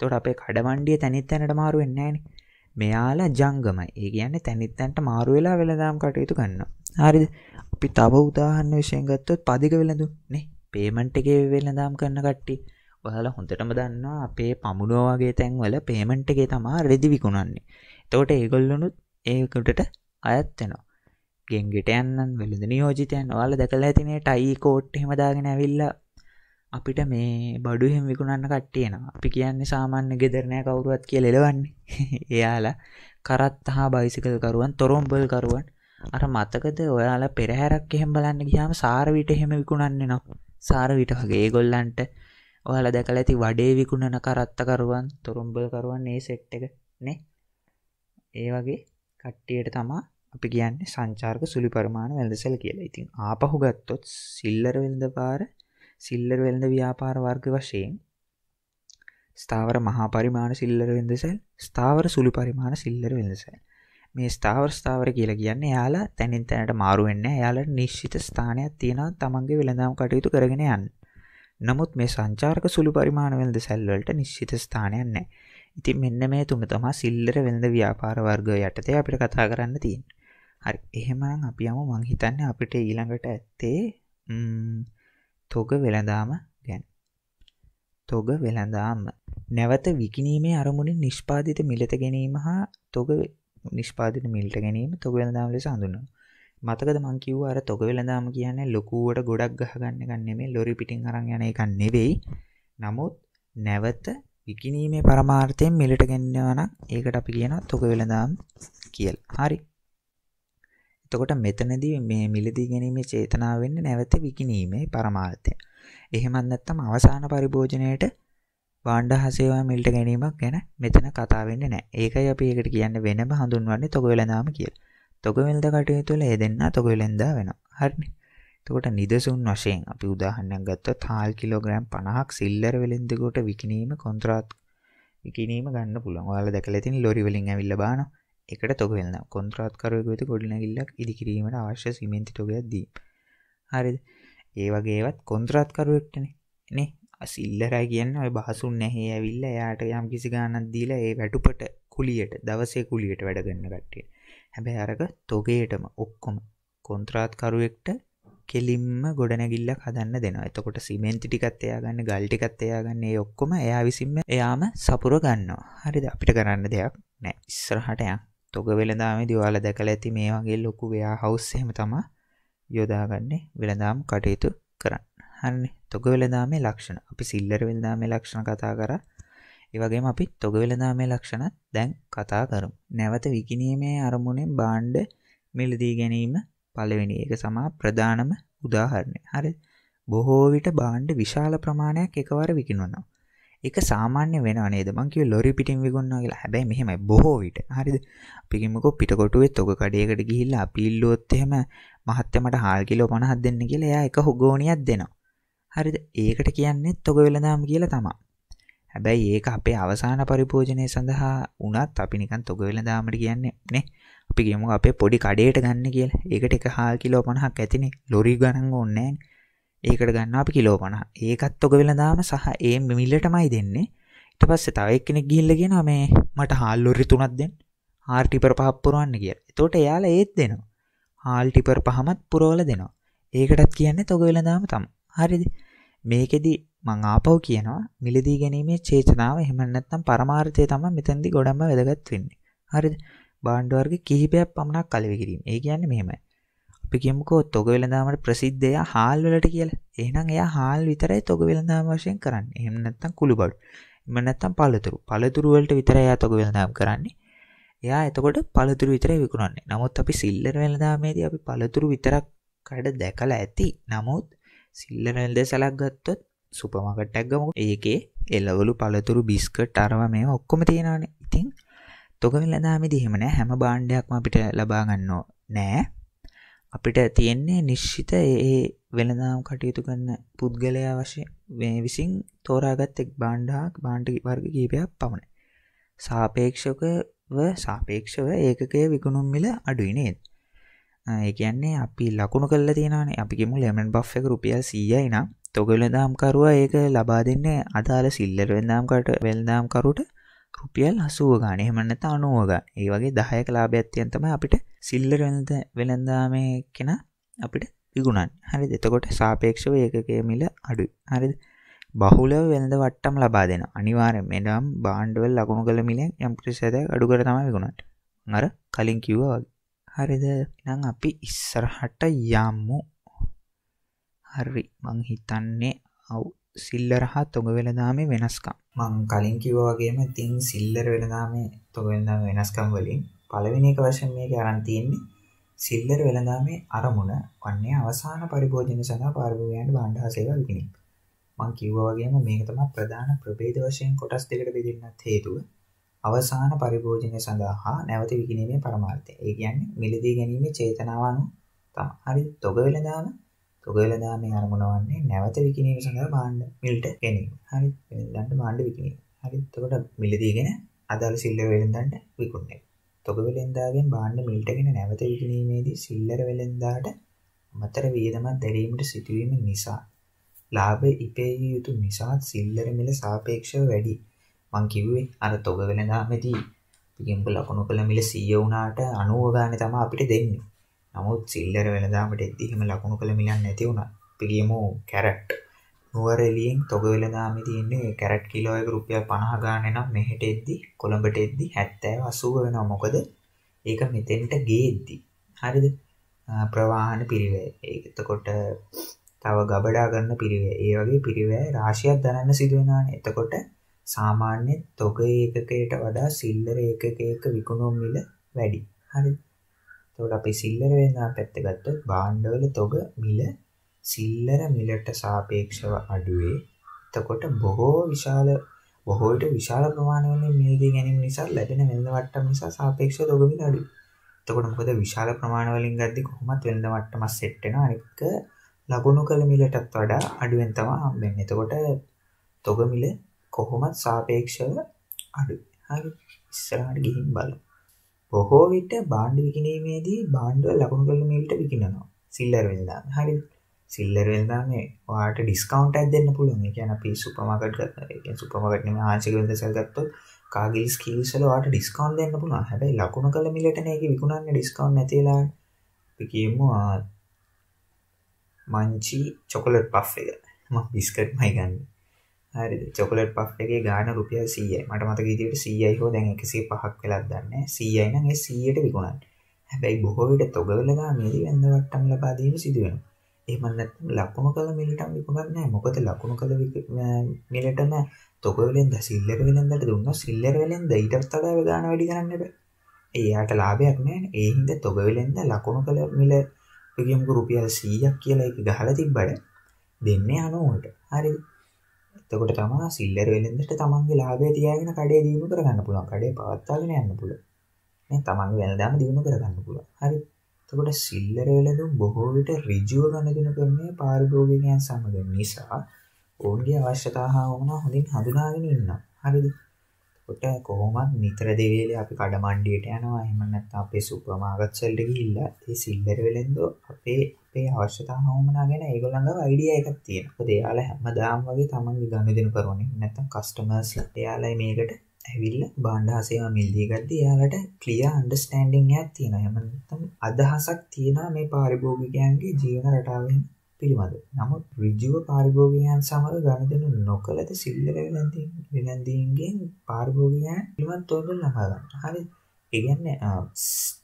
තොට අපේ කඩමණ්ඩිය තැනිත් තැනට මාරුවෙන්නෑනේ මෙයාලා ජංගම ඒ කියන්න තැනිත්තැන්ට මාරුවෙලා වෙලදාම් කටයුතු ගන්න හරිද අපි තව උදාහන්න විශයෙන් ගත්තොත් පදික වෙලඳු නේ පේමන්ට් එක වෙලදාම් කරන්න කට්ටි ඔහලා හොඳටම දන්නවා අපේ පමුණුවගේ තැන්වල පේමන්ට් එකේ තමා රෙදි විකුණන්නේ තෝට ඒගොල්ලනුත් ඒකටට අයත්වෙනවා ගෙන්ගෙට යන්නන් වෙළඳ නියෝජිතයන් වාල දැකලා ඇතිනේ ටයි කෝට් හෙමදාගෙන ඇවිල්ලා අපිට මේ බඩුහෙම විකුණන්න කට්ටියනවා අපි කියන්නේ සාමාන්‍ය ගෙදරනය කවුරුවත් කිය ලෙලවන්නේ එයාලා කරත් හා බයිසිකල්කරුවන් තොරොම්බල්කරුවන් අර මතකද ඔයාලා පෙරහැරක් එහෙම බලන්න ගියාම සාරවිට එහෙම විකුණන්නේ නො සාරවිට වගේ ගොල්ලන්ට ඔයාල දැකල ඇති වඩේ විකුණන කරත්තකරුවන් තොරුම්බල්කරුවන් ඒ සෙට් එක නේ ඒ වගේ කට්ටියට තමා අපි කියන්නේ සංචාර්ක සුළි පරමාණ වැල්දසල් කියලා ඉතින් ආපහු ගත්තොත් සිල්ලර වෙල්ද පාර සිල්ලර් වෙළඳ ව්‍යාපාර වර්ග වශයෙන් ස්ථාවර මහා පරිමාණ සිල්ලර වෙදසල් ස්ථාවර සුළි පරිමාණ සිල්ලර වෙදසල් මේ ස්ථාවර ස්ථාවර කියලා කියන්න යාලා තැනින් තැනට මාරුවෙන්න යාලට නිශ්ෂිත ස්ථානයක් තියෙනවා තමන්ගේ වෙළඳම් කටයුතු කරගෙන යන්න නමුත් මේ සංචාර්ක සුළු පරිමාණ වෙළඳ සැල්වලට නිශ්චිත ස්ථානයක් නෑ ඉතින් මෙන්න මේ තුන තමා සිල්ලර වෙළඳ ව්‍යාපාර වර්ග යටතේ අපිට කතා කරන්න තියෙන හරි එහෙමනම් අපි යමු මං හිතන්නේ අපිට ඊළඟට ඇත්තේ තොග වෙළඳාම ගැන. තොග වෙළඳාම නැවත විකිනීමේ අරමුණින් නිෂ්පාදිත මිලත ගැනීම හා තොග නිෂ්පාදිත මිල්ට ගැනීම තොග වෙළඳාම ලෙස හඳුන්වනවා. මතකද මං කිව්ව අර තොග වෙළඳාම කියන්නේ ලොකුවට ගොඩක් ගහගන්න එක නෙමෙයි ලොරි පිටින් අරන් යන එක නෙවෙයි. නමුත් නැවත විකිනීමේ පරමාර්ථයෙන් මිලට ගෙන්නවනම් ඒකට අපි කියනවා තොග වෙළඳාම් කියලා. හරි. එතකොට මෙතනදී මේ මිලදී ගැනීමේ චේතනාව වෙන්නේ නැවත විකිණීමේ පරමාර්ථය. එහෙමත් නැත්නම් අවසාන පරිභෝජනයේට වාණ්ඩ හසේවා මිලට ගැනීමක් ගැන මෙතන කතා වෙන්නේ නැහැ. ඒකයි අපි ඒකට කියන්නේ වෙනම හඳුන්වන්නේ තොගවැළඳාම කියලා. තොගවැළඳ කටයුතු වල යෙදෙන්න තොගවැළඳා වෙනවා. හරිනේ. එතකොට නිදසුන් වශයෙන් අපි උදාහරණයක් ගත්තොත් හාල් කිලෝග්‍රෑම් 50ක් සිල්ලර වෙළෙන්දකට විකිණීම කොන්ත්‍රාත් විකිණීම ගන්න පුළුවන්. ඔයාලා දැකලා තියෙන ලොරි වලින් ඇවිල්ලා බානවා. එකට තොගවෙන්න කොන්ත්‍රාත්කරයකුතු ගොඩනැගිල්ලක් ඉදිකිරීමට අවශ්‍ය සිමෙන්ති ටොගයක් දී හරි ඒ වගේවත් කොන්ත්‍රාත්කරුවෙක්ටන නේ සිල්ලරයි කියන්න ඔය බහසුන් නැහේ ඇවිල්ල යාට යම් කිසි ගානක් දීලා ඒ වැටුපට කුලියට දවසේ කුලියට වැඩගන්න කට්ටිය හැබැ අරක තොගේටම ඔක්කොම කොන්ත්‍රාත්කරුවෙක්ට කෙලින්ම ගොඩනැගිල්ලක් හදන්න දෙනවා එතකොට සිමෙන්ති ටිකත්තයා ගන්න ගල්ටිකත්තයා ගන්න ඒ ඔක්කොම එයා විසින්ම එයාම සපුර ගන්නවා හරිද අපිට කරන්න දෙයක් නෑ ඉස්සරහට යන් තොග වෙළඳාමේදී ඔයාලා දැකලා ඇති මේ වගේ ලොකු වෙයා හවුස් එහෙම තමයි යොදාගන්නේ වෙළඳාම් කටයුතු කරන්න. හරිනේ. තොග වෙළඳාමේ ලක්ෂණ. අපි සිල්ලර වෙළඳාමේ ලක්ෂණ කතා කරා. ඒ වගේම අපි තොග වෙළඳාමේ ලක්ෂණත් දැන් කතා කරමු. නැවත විකිණීමේ අරමුණෙන් භාණ්ඩ මිලදී ගැනීම පළවෙනි එක සමා ප්‍රධානම උදාහරණය. හරිද? බොහෝ විට භාණ්ඩ විශාල ප්‍රමාණයක් එකවර විකිණනවා. එක සාමාන්‍ය වෙන නේද මංකිව ලොරි පිටින් විගන්නවා කියලා හැබැයි මෙහෙමයි බොහෝ විට හරිද පිකිමකෝ පිටකොටුවේ තොග කඩයකට ගිහිල්ලා අපිල්ලුවොත් එහෙම මහත්තයමට හාල් කිලෝ 50ක් දෙන්න කියලා එයා එක හොගෝණියක් දෙනවා හරිද ඒකට කියන්නේ තොග වෙළඳාම කියලා තමයි හැබැයි ඒක අපේ අවසාන පරිභෝජනය සඳහා වුණත් අපි නිකන් තොග වෙළඳාමට කියන්නේ නේ අපි කියමු අපේ පොඩි කඩේට ගන්න කියලා ඒකට එක හාල් කිලෝ 50ක් ඇතිනේ ලොරි ගණන් ඕනේ නැහැ ඒකට ගන්න අපි කිලෝ පණ ඒකත් ඔක වෙලදාම සහ ඒ මිල්ලටමයි දෙන්නේ ඉට පස්සේ තව එක්කෙනෙක් ගිල්ලගෙන මේ මට හාල්ලොරි තුනක් දෙන්න ආර්ටිපර පහක් පුරුවන්න කිය තොට එයාලා ඒත් දෙනවා හාල්ටිපර් පහමත් පුරෝල දෙනවා ඒකටත් කියන්න තොග වෙලදාම තම හරිදි මේකෙදි මං ආපව් කියනවා මිලදී ගැනීමේ චේතනාව එහෙමනැත්තම් පරමාර්ථය තම මෙතැදි ගොඩම්ම වැදගත් වෙන්නේ හරිද බාණ්ඩුවර්ග කිහිපයක් පමණක් කලවි කිරීම ඒ කියන්න මෙහෙමයි අපි කියමුකෝ තොග වෙළඳාමට ප්‍රසිද්ධය හාල් වලට කියලා එහෙනම් එයා හාල් විතරයි තොග වෙළඳාම වශයෙන් කරන්නේ එහෙම නැත්නම් කුළුබඩු එහෙම නැත්නම් පළතුරු පළතුරු වලට විතරයි එයා තොග වෙළඳාම් කරන්නේ එයා එතකොට පළතුරු විතරයි විකුණන්නේ නමුත් අපි සිල්ලර වෙළඳාමේදී අපි පළතුරු විතරක් කඩ දැකලා ඇති නමුත් සිල්ලර වෙළඳසලක් ගත්තොත් සුපර් මාකට් එකක් ගමුකෝ ඒකේ එළවලු පළතුරු බිස්කට් අරවා මේවා ඔක්කොම තියෙනවානේ ඉතින් තොග වෙළඳාමේදී එහෙම නෑ හැම භාණ්ඩයක්ම අපිට ලබා ගන්නෝ නෑ අපිට තියෙන්නේ නිශ්ෂිත ඒ වෙනදාම් කටයුතු කරන්න පුද්ගලයා වශය විසින් තෝරාගත් එක් බාණ්ඩහක් බාණ්ඩි වර්ග කීපයක් පමණ සාපේක්ෂක සාපේක්ෂව ඒකකය විකුණුම් මිල අඩුයි නේද ඒකයන්නේ අපි ලකුණු කල්ල තියෙනන අපිගෙමු ලෙමන් බ් එක රුපියල් සීයයි නම් තොගලදාම්කරුව ඒක ලබා දෙන්නේ අදාළ සිල්ලර වෙල්දාම්කට වෙල්දාම්කරුට රුපියල් හසුව ගාන එහමන්නත අනුවග ඒ වගේ දහයක ලාභයක්ත්තියන්තම අපිට සිල්ලර වෙනද වෙළඳාමය කෙන අපිට තිගුණන් හරි දෙතකොට සාපේක්ෂව ඒකගේ මිල අඩු හරි බහුලව වෙළඳ වට්ටම් ලබා දෙෙන අනිවාරය මෙඩම් බාණ්ඩුවල් ලකුණු කළ මිලෙන් යම්ප්‍රසේද අඩු කරතම විගුණට අර කලින් කිව්ව වගේ හරිද නං අපි ඉස්සරහට යම්මු හරි මං හිතන්නේ අව් සිල්ලර හා තොග වෙලදාමේ වෙනස්කම් මං කලින් කිව වගේම තින් සිල්ලර වෙලදාමේ තොග වෙලදාම වෙනස්කම් වලින් පළවෙනි එක වශයෙන් මේක අරන් තියෙන්නේ සිල්ලර වෙලදාමේ අරමුණ වන්නේ අවසාන පරිභෝජන සඳහා පාර්භවයන්ට භාණ්ඩ හා සේවා විකිණීම මං කිව්වා වගේම මේක තමයි ප්‍රධාන ප්‍රභේද වශයෙන් කොටස් දෙකට බෙදෙන්නත් හේතුව අවසාන පරිභෝජනය සඳහා නැවත විකිණීමේ පරමාර්ථය. ඒ කියන්නේ මිලදී ගැනීමේ චේතනාව අනුව තමයි. හරි තොග වෙලදාම තොගලදාමේ අරමුණවන්නේ නැවත විකිනීම සඳහා බාණ්ඩ මිලට ගැනීම. හරි. වෙළඳන්ට බාණ්ඩ විකිනීම. හරි. එතකොට මිලදීගෙන අදාළ සිල්ලර වෙළඳන්ට විකුණනවා. තොග වෙළඳාගෙන් බාණ්ඩ මිලටගෙන නැවත විකිණීමේදී සිල්ලර වෙළඳාට අමතර වියදමක් දැරීමට සිදුවීම නිසා ලාභය ඉපේ යුතු නිසා සිල්ලර මිල සාපේක්ෂව වැඩි. මං කිව්වේ අර තොග වෙළඳාමේදී පිටින්ක ලකුණු කළ මිල 100 වුණාට 90 ගානේ තමයි අපිට දෙන්නේ. නමුත් සිල්ලර වෙළඳාමට එද්දි එහෙම ලකුණු කළ මිලක් නැති වුණා. අපි කියමු කැරට්. නුවර එළියෙන් තොග වෙළඳාමේ තියෙන්නේ කැරට් කිලෝ එක රුපියල් 50 ගන්න නම් මෙහෙට එද්දි කොළඹට එද්දි 70 80 වෙනවා. මොකද ඒක මෙතෙන්ට ගේද්දි. හරිද? ප්‍රවාහන පිරිවැය. ඒක එතකොට තව ගබඩා කරන පිරිවැය. ඒ වගේ පිරිවැය රාශියක් දරන්න සිදු වෙනවානේ. එතකොට සාමාන්‍ය තොග ඒකකයට වඩා සිල්ලර ඒකකයක විකුණුම් මිල වැඩි. හරිද? එතකොට අපි සිල්ලර වේදනා පැත්ත ගත්තොත් භාණ්ඩවල තොග මිල සිල්ලර මිලට සාපේක්ෂව අඩුවේ. එතකොට බොහෝ විශාල බොහෝ විට විශාල ප්‍රමාණවලින් මිල දී ගැනීම නිසා ලැබෙන වෙළඳ වට්ටම් නිසා සාපේක්ෂව තොග මිල අඩුයි. එතකොට මොකද විශාල ප්‍රමාණවලින් ගද්දි කොහොමත් වෙළඳ වට්ටමක් සෙට් වෙනවා. අනික ලකුණු කළ මිලටත් වඩා අඩුවෙන් තමයි හම්බෙන්නේ. එතකොට තොග මිල කොහොමත් සාපේක්ෂව අඩුයි. හරි. ඉස්සරහට ගිහින් බලමු. බොහෝ විට භාණ්ඩ විකිණීමේදී භාණ්ඩවල ලකුණු කළ මිලට විකිණනවා. සිල්ලර් වෙනදාම. හරිද? සිල්ලර් වෙනදාම ඔයාලට ඩිස්කවුන්ට් එකක් දෙන්න පුළුවන්. ඒ කියන්නේ අපි සුපර් මාකට් ගත්තා. ඒ කියන්නේ සුපර් මාකට් නෙමෙයි ආංශික වෙළඳසැල් ගත්තොත් කාගේ ස්කිල්ස් වල ඔයාලට ඩිස්කවුන්ට් දෙන්න පුළුවන්. හැබැයි ලකුණු කළ මිලට නේ ඒක විකුණන්නේ ඩිස්කවුන්ට් නැති වෙලා. අපි කියමු මංචි චොකලට් පෆ් එක. මම බිස්කට් මයි ගන්නේ. හරි චොකලට් පෆ් එකේ ගාන රුපියල් 100යි. මට මතක විදියට 100යි හෝ දැන් 105ක් වෙලක් දන්නේ. 100යි නම් ඒ 100ට විකුණන්න. හැබැයි බොහෝ විට තොගවල ගාමේදී වෙන්ද වට්ටම් ලබා දීම සිදු වෙනවා. එහෙම නැත්නම් ලකුණු කළ මිලටම් විකුණන්නේ නැහැ. මොකද ලකුණු කළ මිලටම තොගවලෙන් ද සිල්ලර වෙලෙන් දට දුන්නා. සිල්ලර වෙලෙන් ද ඊටත් වඩා ගාන වැඩි කරන්න බෑ. එයාට ලාභයක් නැහැ. ඒ හින්දා තොගවලෙන් ද ලකුණු කළ මිල කියමුකෝ රුපියල් 100ක් කියලා එක ගහලා තිබ්බට දෙන්නේ අනුවට. හරිද? තකොට තම සිල්ලර වෙලෙන්දට තමන්ගේ ලාබේ තියගෙන කඩේ දියුණු කරගන්න පුළුවන් කඩේ පවත්තාගෙන යන්න පුළුව මේ තමන් වෙනදාම දියුණු කරගන්න පුළුව හරි තකොට සිල්ලර වෙලඳුම් බොහෝ විට ඍජුව ගණදින කරන්නේ පාරිභෝගිකයන් සමග නිසා ඔවුන්ගේ අවශ්‍යතා හා වුණා හොඳින් හඳුනාගෙන ඉන්නවා හරිද කොට කොහොමත් නිතර දෙවේලේ අපි කඩමණ්ඩියට යනවා එහෙම නැත්නම් අපේ සුපර් මාකට්ස් වලට ගිහිල්ලා ඒ සිල්වර් වෙලෙන්දෝ අපේ අපේ අවශ්‍යතා හමුමනා ගැන ඒගොල්ලන්ගව අයිඩියා එකක් තියෙනවා. මොකද එයාලා හැමදාම වගේ තමන්ගේ ගනුදෙනු කරන්නේ. නැත්නම් කස්ටමර්ස්ලාට එයාලා මේකට ඇවිල්ල බාණ්ඩහසේම මිල්දීගත්ද යාලට කලිය අන්ඩස්ටෑන්ඩිං ඇත් තියෙන හම අදහසක් තියෙන මේ පාරිභෝගිකයන්ගේ ජීවන රටාවෙන් පිළිබඳ නමුත් රිජුව පාරිභෝගයන් සමඟ ගණදනු නොකළද සිල්ලර වෙලැඳ වෙලැඳීන්ගේ පාර්භෝගයන් පිළිබඳ තොරතුරු ලබා ගන්න. හරි. ඒ කියන්නේ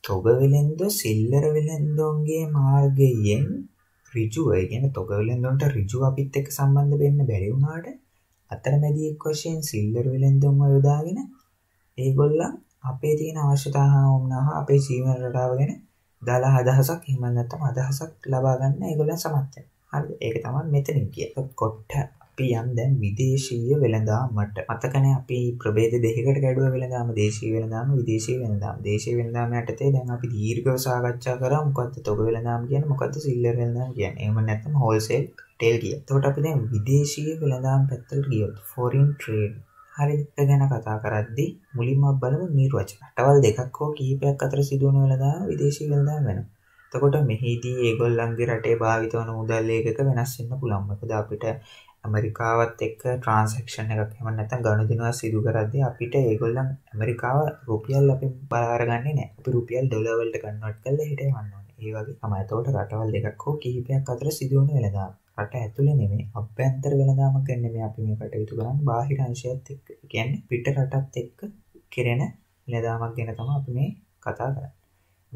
තොග වෙලෙන්දෝ සිල්ලර වෙලෙන්දෝන්ගේ මාර්ගයෙන් ඍජුව ඒ කියන්නේ තොග වෙලෙන්දොන්ට ඍජුව අපිත් එක්ක සම්බන්ධ වෙන්න බැරි වුණාට අතරමැදියෙක් වශයෙන් සිල්ලර වෙලෙන්දොන්ව යොදාගෙන ඒගොල්ලන් අපේ තියෙන අවශ්‍යතා හා වුණා අපේ ජීවන රටාව ගැන දාලා අදහසක් එහෙම නැත්නම් අදහසක් ලබා ගන්න ඒගොල්ලන් සමත් වෙනවා. හරිද? ඒක තමයි මෙතනින් කිය. කොට අපි යම් දැන් විදේශීය වෙළඳාමට. මතකනේ අපි ප්‍රභේද දෙකකට ගැඩුව වෙළඳාම දේශීය වෙළඳාම විදේශීය වෙළඳාම. දේශීය වෙළඳාම යටතේ දැන් අපි දීර්ඝව සාකච්ඡා කරා මොකද්ද තොග වෙළඳාම කියන්නේ මොකද්ද සිල්ලර් වෙළඳාම කියන්නේ. එහෙම නැත්නම් හෝල්සේල් ටේල් කිය. එතකොට අපි දැන් විදේශීය වෙළඳාම් පැත්තට ගියොත් ෆොරින් ට්‍රේඩ් හරිත ගැන කතා කරද්දි මුලින්ම බලමු නිර්වචන. රටවල් දෙකක් හෝ කිහිපයක් අතර සිදුවන වෙලදාම විදේශීය වෙලදාම වෙනවා. එතකොට මෙහිදී ඒගොල්ලන්ගේ රටේ භාවිත වන මුදල් ඒකක වෙනස් වෙන්න පුළුවන්. මොකද අපිට ඇමරිකාවත් එක්ක ට්‍රාන්සැක්ෂන් එකක් එහෙම නැත්නම් ගනුදෙනුවක් සිදු කරද්දී අපිට ඒගොල්ලන් ඇමරිකාව රුපියල් අපි බාරගන්නේ නැහැ. අපි රුපියල් ඩොලර් වලට කන්වර්ට් කරලා හිටේ වන්න ඕනේ. ඒ වගේ තමයි. එතකොට රටවල් දෙකක් හෝ කිහිපයක් අතර සිදුවන වෙලදාම රට ඇතුලේ නෙමෙයි අභ්‍යන්තර වෙළඳාමක් නෙමෙයි අපි මේ කටයුතු කරන්නේ බාහිර අංශයත් එක්ක. ඒ කියන්නේ පිට රටත් එක්ක කෙරෙන වෙළඳාමක් ගැන තමයි අපි මේ කතා කරන්නේ.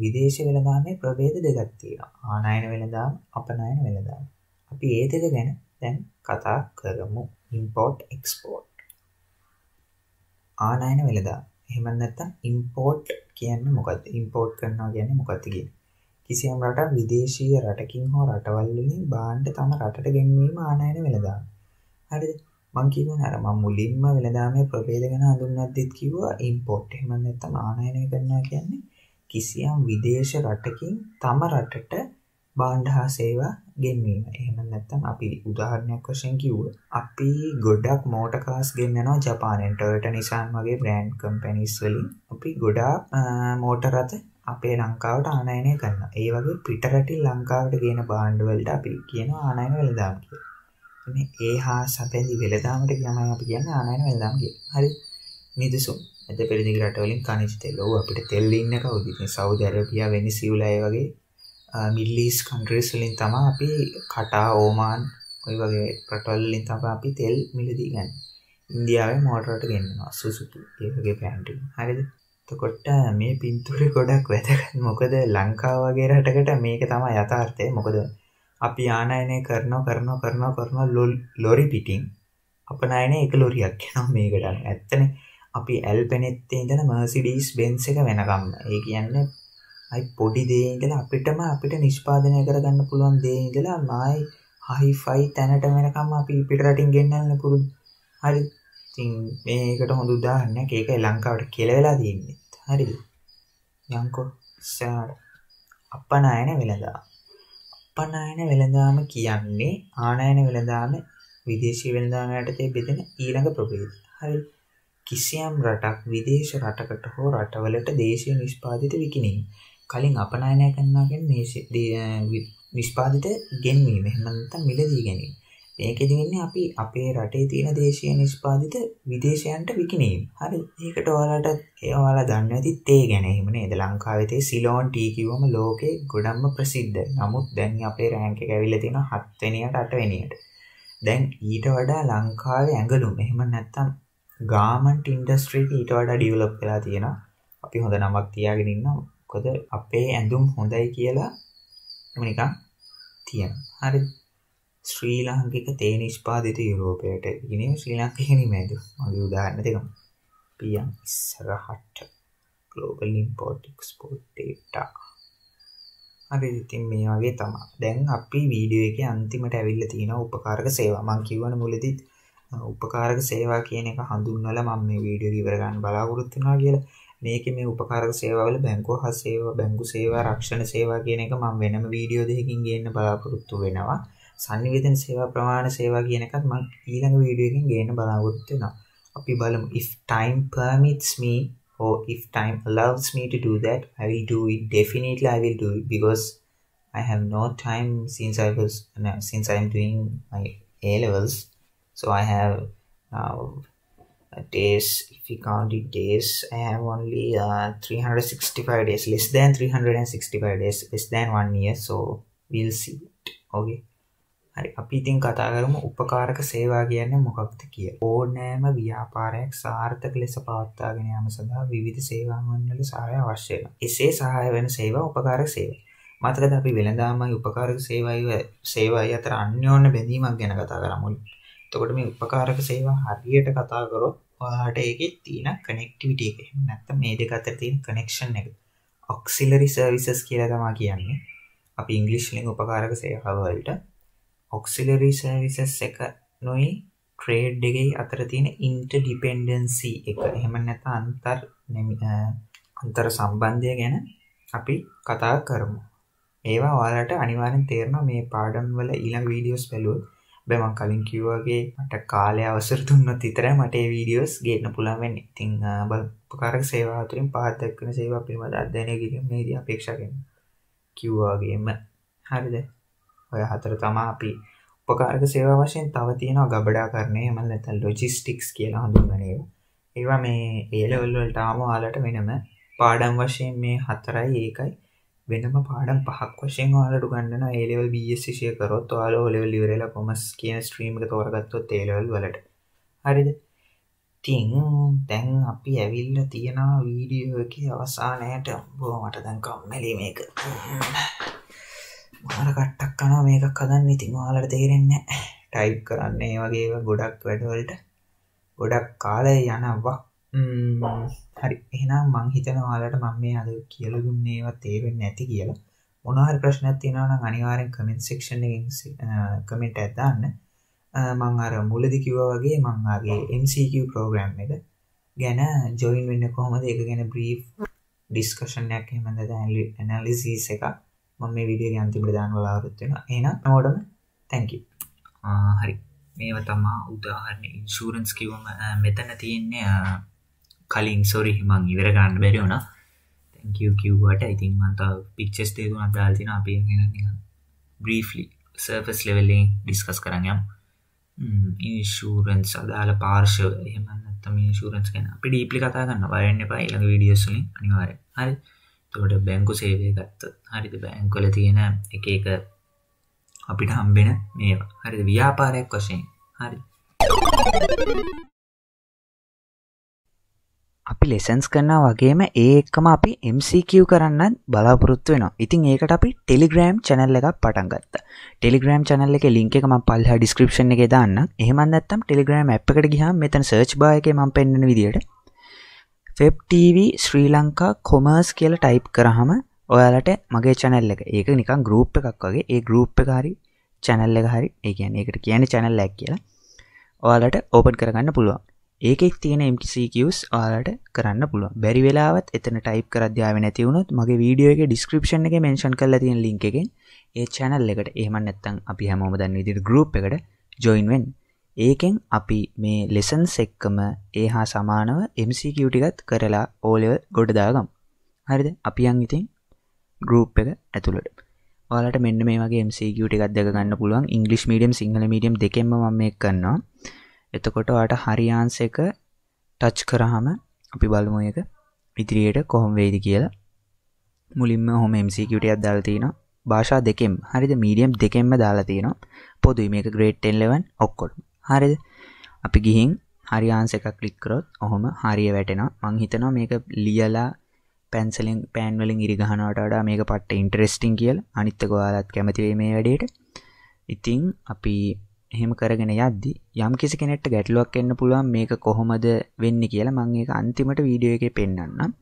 විදේශ වෙළඳාමේ ප්‍රභේද දෙකක් තියෙනවා. ආනයන වෙළඳාම, අපනයන වෙළඳාම. අපි ඒ දෙක ගැන දැන් කතා කරමු. import export. ආනයන වෙළඳාම. එහෙම නැත්නම් import කියන්නේ මොකද්ද? import කරනවා කියන්නේ මොකක්ද කියන්නේ? කිසියම් රටක් විදේශීය රටකින් හෝ රටවල් වලින් බාණ්ඩ තම රටට ගෙන්වීම ආනයන වෙළඳාම. හරිද? මං කියනවා අර මම මුලින්ම වෙළඳාමේ ප්‍රභේද ගැන හඳුන්වද්දිත් කිව්වා ඉම්පෝට්. එහෙම නැත්නම් ආනයනය කරනවා කියන්නේ කිසියම් විදේශ රටකින් තම රටට බාණ්ඩ හා සේවා ගෙන්වීම. එහෙම නැත්නම් අපි උදාහරණයක් වශයෙන් කිව්වොත් අපි ගොඩක් මෝටර් කාස් ගෙන්නනවා ජපානයෙන්. Toyota Nissan වගේ බ්‍රෑන්ඩ් කම්පැනිස් වලින් අපි ගොඩාක් මෝටර් රථ අපේ ලංකාවට ආනයනය කරන්න ඒ වගේ පිටරටින් ලංකාවට ගෙන බාණ්ඩවලට අපි කියන ආනයන වෙළදාම් කිය ඒ හා සැපැදි වෙළදාමට ගමයි අපි කියන්න ආනයන වෙළදාම්ගේ හරි මිදසුම් ඇත පෙරදි රටවලින් කනිච් තෙල්ලෝ අපිට තෙල්ලඉන්න කවද සෞද ඇරපිය වෙනි සිවලය වගේ මිල්ලිස් කන්ට්‍රස්ලින් තමා අපි කටා ඕමාන් ඔයි වගේ ප්‍රටල්ලින් තම අපි තෙල් මිලදී ගැන් ඉන්දියාවේ මෝටරට ගන්නවා සුසුතු ඒගේ පැන්ටි හරිද තකොට මේ පින්තූරි ගොඩක් වැදගත් මොකද ලංකාව වගේ රටකට මේක තමයි යථාර්ථය මොකද අපි ආනයනය කරනවා කරනවා කරනවා කරනවා ලොල් ලොරි පිටින් අපනයන එක ලොරියක් යන මේකට ඇත්තන අපි ඇල්පෙනෙත්තේ ඉඳන මර්සිඩීස් බෙන්ස් එක වෙනකම්ම ඒ කියන්න අයි පොඩි දේඉදල අපිටම අපිට නිෂ්පාදනය කරගන්න පුළුවන් දේඉදලා මයි හයිෆයි තැනට වෙනකම් අපි පිටරටින් ගෙන්න්නන්න පුරුදු හරි ඉතින් මේකට හොඳ උදාහරණයක් ඒකයි ලංකාවට කෙලවෙලා තියෙන්නේ. හරිද? යන්කෝ සාර අපනායන වෙලඳාම. අපනායන වෙලඳාම කියන්නේ ආනායන වෙලඳාම විදේශී වෙළඳාම යටතේ බෙදෙන ඊළඟ ප්‍රභේදය. හරි. කිසියම් රටක් විදේශ රටකට හෝ රටවලට දේශීය නිෂ්පාදිත විකිණීම. කලින් අපනයනය කරනවා කියන්නේ නිෂ්පාදිත ගෙන්වීම. එහෙම නැත්නම් මිලදී ගැනීම. ඒකෙදි වෙන්නේ අපි අපේ රටේ තියෙන දේශීය නිෂ්පාදිත විදේශයන්ට විකිණීම. හරි. ඒකට ඔයාලට ඔයාලා දන්න ඇති තේ ගැන එහෙම නේද? ලංකාවේ තේ සිලෝන් ටී කිව්වම ලෝකේ ගොඩක්ම ප්‍රසිද්ධ. නමුත් දැන් අපේ රෑන්ක් එක ඇවිල්ලා තියෙනවා 7 වෙනියට 8 වෙනියට. දැන් ඊට වඩා ලංකාවේ ඇඟලුම් එහෙම නැත්තම් ගාමන්ට් ඉන්ඩස්ට්‍රි එක ඊට වඩා ඩිවලොප් වෙලා තියෙනවා. අපි හොඳ නමක් තියාගෙන ඉන්නවා. මොකද අපේ ඇඳුම් හොඳයි කියලා එම නිකන් තියෙනවා. හරිද? ශ්‍රී ලාංකික තේ නිෂ්පාදිත යුරෝපයට ඉගෙනීම ශ්‍රී ලාංකික නිමේද මගේ උදාහරණ දෙකම පියන් ඉස්සරහට global import export data හරි ඉතින් මේ වගේ තමයි දැන් අපි වීඩියෝ එකේ අන්තිමට ඇවිල්ලා තියෙනවා උපකාරක සේවා මම කියවන මුලදීත් උපකාරක සේවා කියන එක හඳුන්වලා මම මේ වීඩියෝ ඉවර ගන්න බලාපොරොත්තු වෙනවා කියලා. මේකේ මේ උපකාරක සේවාවල බැංකුව හා සේවා බැංකු සේවා රක්ෂණ සේවා කියන එක මම වෙනම වීඩියෝ දෙකකින් ගේන්න බලාපොරොත්තු වෙනවා. සංනිවේදන සේවා ප්‍රමාණ සේවා කියන එකත් ඊළඟ වීඩියෝ එකෙන් ගේන්න අපි බලමු if time permits me or if time allows me to do that I will do it definitely I will do it because I have no time since I was no, since I'm doing my A levels so I have uh, days if you count it days I have only uh, 365 days less than 365 days less than one year so we'll see it okay හරි අපි ඉතින් කතා කරමු උපකාරක සේවා කියන්නේ මොකක්ද කියලා. ඕනෑම ව්‍යාපාරයක් සාර්ථක ලෙස පවත්වාගෙන යාම සඳහා විවිධ සේවාවන් වල සහාය අවශ්‍ය වෙනවා. එසේ සහාය වෙන සේවා උපකාරක සේවා. මතකද අපි වෙළඳාමයි උපකාරක සේවයි සේවයි අතර අන්‍යෝන්‍ය බැඳීමක් ගැන කතා කරා මුලින්. එතකොට මේ උපකාරක සේවා හරියට කතා කරොත් ඔයාට ඒකේ තියෙන කනෙක්ටිවිටි එක. එහෙම නැත්නම් මේ දෙක අතර තියෙන කනෙක්ෂන් එක. ඔක්සිලරි සර්විසස් කියලා තමයි කියන්නේ. අපි ඉංග්‍රීසි ලිංග උපකාරක සේවා වලට ඔක්සිලරි සර්විසස් එක නොයි ට්‍රේඩ් එකයි අතර තියෙන ඉන්ට ඩිපෙන්ඩන්සි එක එහෙම නැත අන්තර් අන්තර සම්බන්ධය ගැන අපි කතා කරමු ඒවා ඔයාලට අනිවාරෙන් තේරෙනවා මේ පාඩම් වල ඊළඟ වීඩියෝස් බැලුවොත් බෑමන් කලින් කිව්වාගේ මට කාලය අවසර දුන්නොත් විතරයි මට මේ වීඩියෝස් ගේන්න පුළුවන් වෙන්නේ. ඉතින් බලපකාරක සේවාව තුළින් පහත් දක්වන සේවා පිළිබඳ අධ්‍යයනය කිරීමේදී අපේක්ෂා කරනවා. කිව්වාගේම හරිද? ඔය හතර තමා අපි උපකාරක සේවා වශයෙන් තව තියෙනවා ගබඩා කරණය එම නැතන් ලොජිස්ටික්ස් කියලා හඳුන්ගනේව ඒවා මේ ඒලවල්වලටාම ආලට වෙනම පාඩම් වශයෙන් මේ හතරයි ඒකයි වෙනම පාඩම් පහක් වශයෙන් වාලට ගන්නන ඒලෙවල් බියශෂය කරොත් යාල ඔලෙවල් ඉවරලා කොමස් කියන ස්ට්‍රීමික තෝරගත්තොත් ඒලවල් වලට හරිද තිං දැන් අපි ඇවිල්ල තියෙනවා වීඩියෝක අවසානයට බෝ මට දැන් කම්මැලි මේක මාර කට්ටක් කනවා මේකක් හදන්න ඉතින් ඔයාලට තේරෙන්නේ ටයිප් කරන්න ඒ වගේ ගොඩක් වැඩවලට ගොඩක් කාලය යනවා හරි එහෙනම් මං හිතන ඔයාලට මම මේ අද කියලා දුන්නේ ඒවා තේරෙන්නේ නැති කියලා මොනවා හරි ප්‍රශ්නයක් තියෙනවා නම් අනිවාර්යෙන් කමෙන්ට් සෙක්ෂන් එකෙන් කමෙන්ට් එකක් දාන්න මං අර මුලදි කිව්වා වගේ මං ආගේ MCQ ප්‍රෝග්‍රෑම් එක ගැන ජොයින් වෙන්න කොහොමද ඒක ගැන බ්‍රීෆ් ඩිස්කෂන් එකක් එහෙම නැත්නම් ඇනලිසිස් එකක් මම මේ විඩිය අන්තිමට දාන්න බලාපොරොත්තු වෙනවා එහෙනම් ඔඩම thank you හරි මේව තමා උදාහරණ ඉන්ෂූරන්ස් කිව්වම මෙතන තියෙන්නේ කලින් සොරි මං ඉවර ගන්න බැරි වුණා thank you කිව්වට ඉතින් මම තව pictures දෙකක් දාලා තිනවා අපි එහෙනම් නිකන් briefly surface level එකෙන් discuss කරන්න යමු ඉන්ශූරන්ස් අදාළ පාර්ශව එහෙම නැත්නම් ඉන්ශූරන්ස් ගැන අපි ඩීප්ලි කතා කරන්න බයන්න එපා ඊළඟ වීඩියෝස් වලින් අනිවාර්යයෙන් හරි තොට බැංකු සේවය ගත්ත හරිද බැංකොල තියෙන එක එක අපිට හම්බෙන මේවා හරිද ව්‍යාපාරයක් වශයෙන් හරි අපි ලෙසන්ස් කරනා වගේම ඒ එක්කම අපි MCQ කරන්න බලාපොරොත්තු වෙනවා ඉතින් ඒකට අපි ටෙලිග්‍රෑම් චැනල් එකක් පටන් ගත්ත ටෙලිග්‍රෑම් චැනල් එක ලින්ක එකම පල්හ ඩිස්ක්‍රපෂන් එක දාන්න එහෙමන් ඇත්තම් ටෙලිග්‍රෑම් ඇ් එකට ගිහා මෙතන සර්ච් බායක මම පෙන්න්න විදිට ෆෙප්ටව ශ්‍රී ලංකා කොමර්ස් කියල ටයිප් කරහම ඔයාලට මගේ චැනල්ල එක ඒක නිකන් ගරුප් එකක් වගේ ඒ ගරුප් හරි චැනල්ල හරි ඒගැන එකට කියන චැනල් ලැක් කියලා ඔයාලට ඕපන් කරගන්න පුළුවන් ඒකෙක් තියෙන MCQස් ආලට කරන්න පුළුව බැරි වෙලාවත් එතන ටයිප් කරද්‍යාව නැතිවුණොත් මගේ වීඩියෝ එක ඩිස්ක්‍රපෂන් එක මෙන්ෂන් කල තියෙන ලිංක එකෙන් ඒ චැනල් එකට ඒමන් නැත්තන් අපි හැමෝම දන්න විදිට ගරුප් එකට ජොයින්වෙන් ඒකෙන් අපි මේ ලෙසන්ස් එක්කම ඒ හා සමානව MCකියටිකත් කරලා ඕලෙවල් ගොඩදාගම් හරිද අපියන් ඉතින් ගරුප් එක ඇතුළට ඔලට මෙන්න මේ වගේ MCකියටිකත් දෙකගන්න පුළුවන් ඉංගලිස් මීඩියම් සිංහල මීඩියම් දෙකෙන්ම ම මේ කන්නවා එතකොට අට හරියාන්ස එක ටච් කරහම අපි බලමු එක ඉදිරියට කොහොම වෙයිද කියලා මුලින්ම හොම MCකියටත් දාලතිනවා භාෂා දෙකෙම් හරිද මීඩියම් දෙකෙන්ම දාලා තියෙනවා පොදුයි මේක ග්‍රේට් 11 ඔක්කොට හරිද අපි ගිහින් හරියාන්ස එක කලික්කරොත් ඔහොම හරිය වැටෙන මං හිතනවා මේක ලියලා පැන්සලින් පෑන්වලින් ඉරිගහනටඩා මේක පට්ට ඉන්ට්‍රෙස්ටිං කියල් අනිත්තක වාලත් කැමතිවේ මේ වැඩට ඉතිං අපි එහෙම කරගෙන යද්දි යම් කිසි කෙනෙට්ට ගැටලුවක් එන්න පුළුවන් මේක කොහොමද වෙන්න කියලා මං ඒක අන්තිමට වීඩියෝ එක පෙන්න්නම්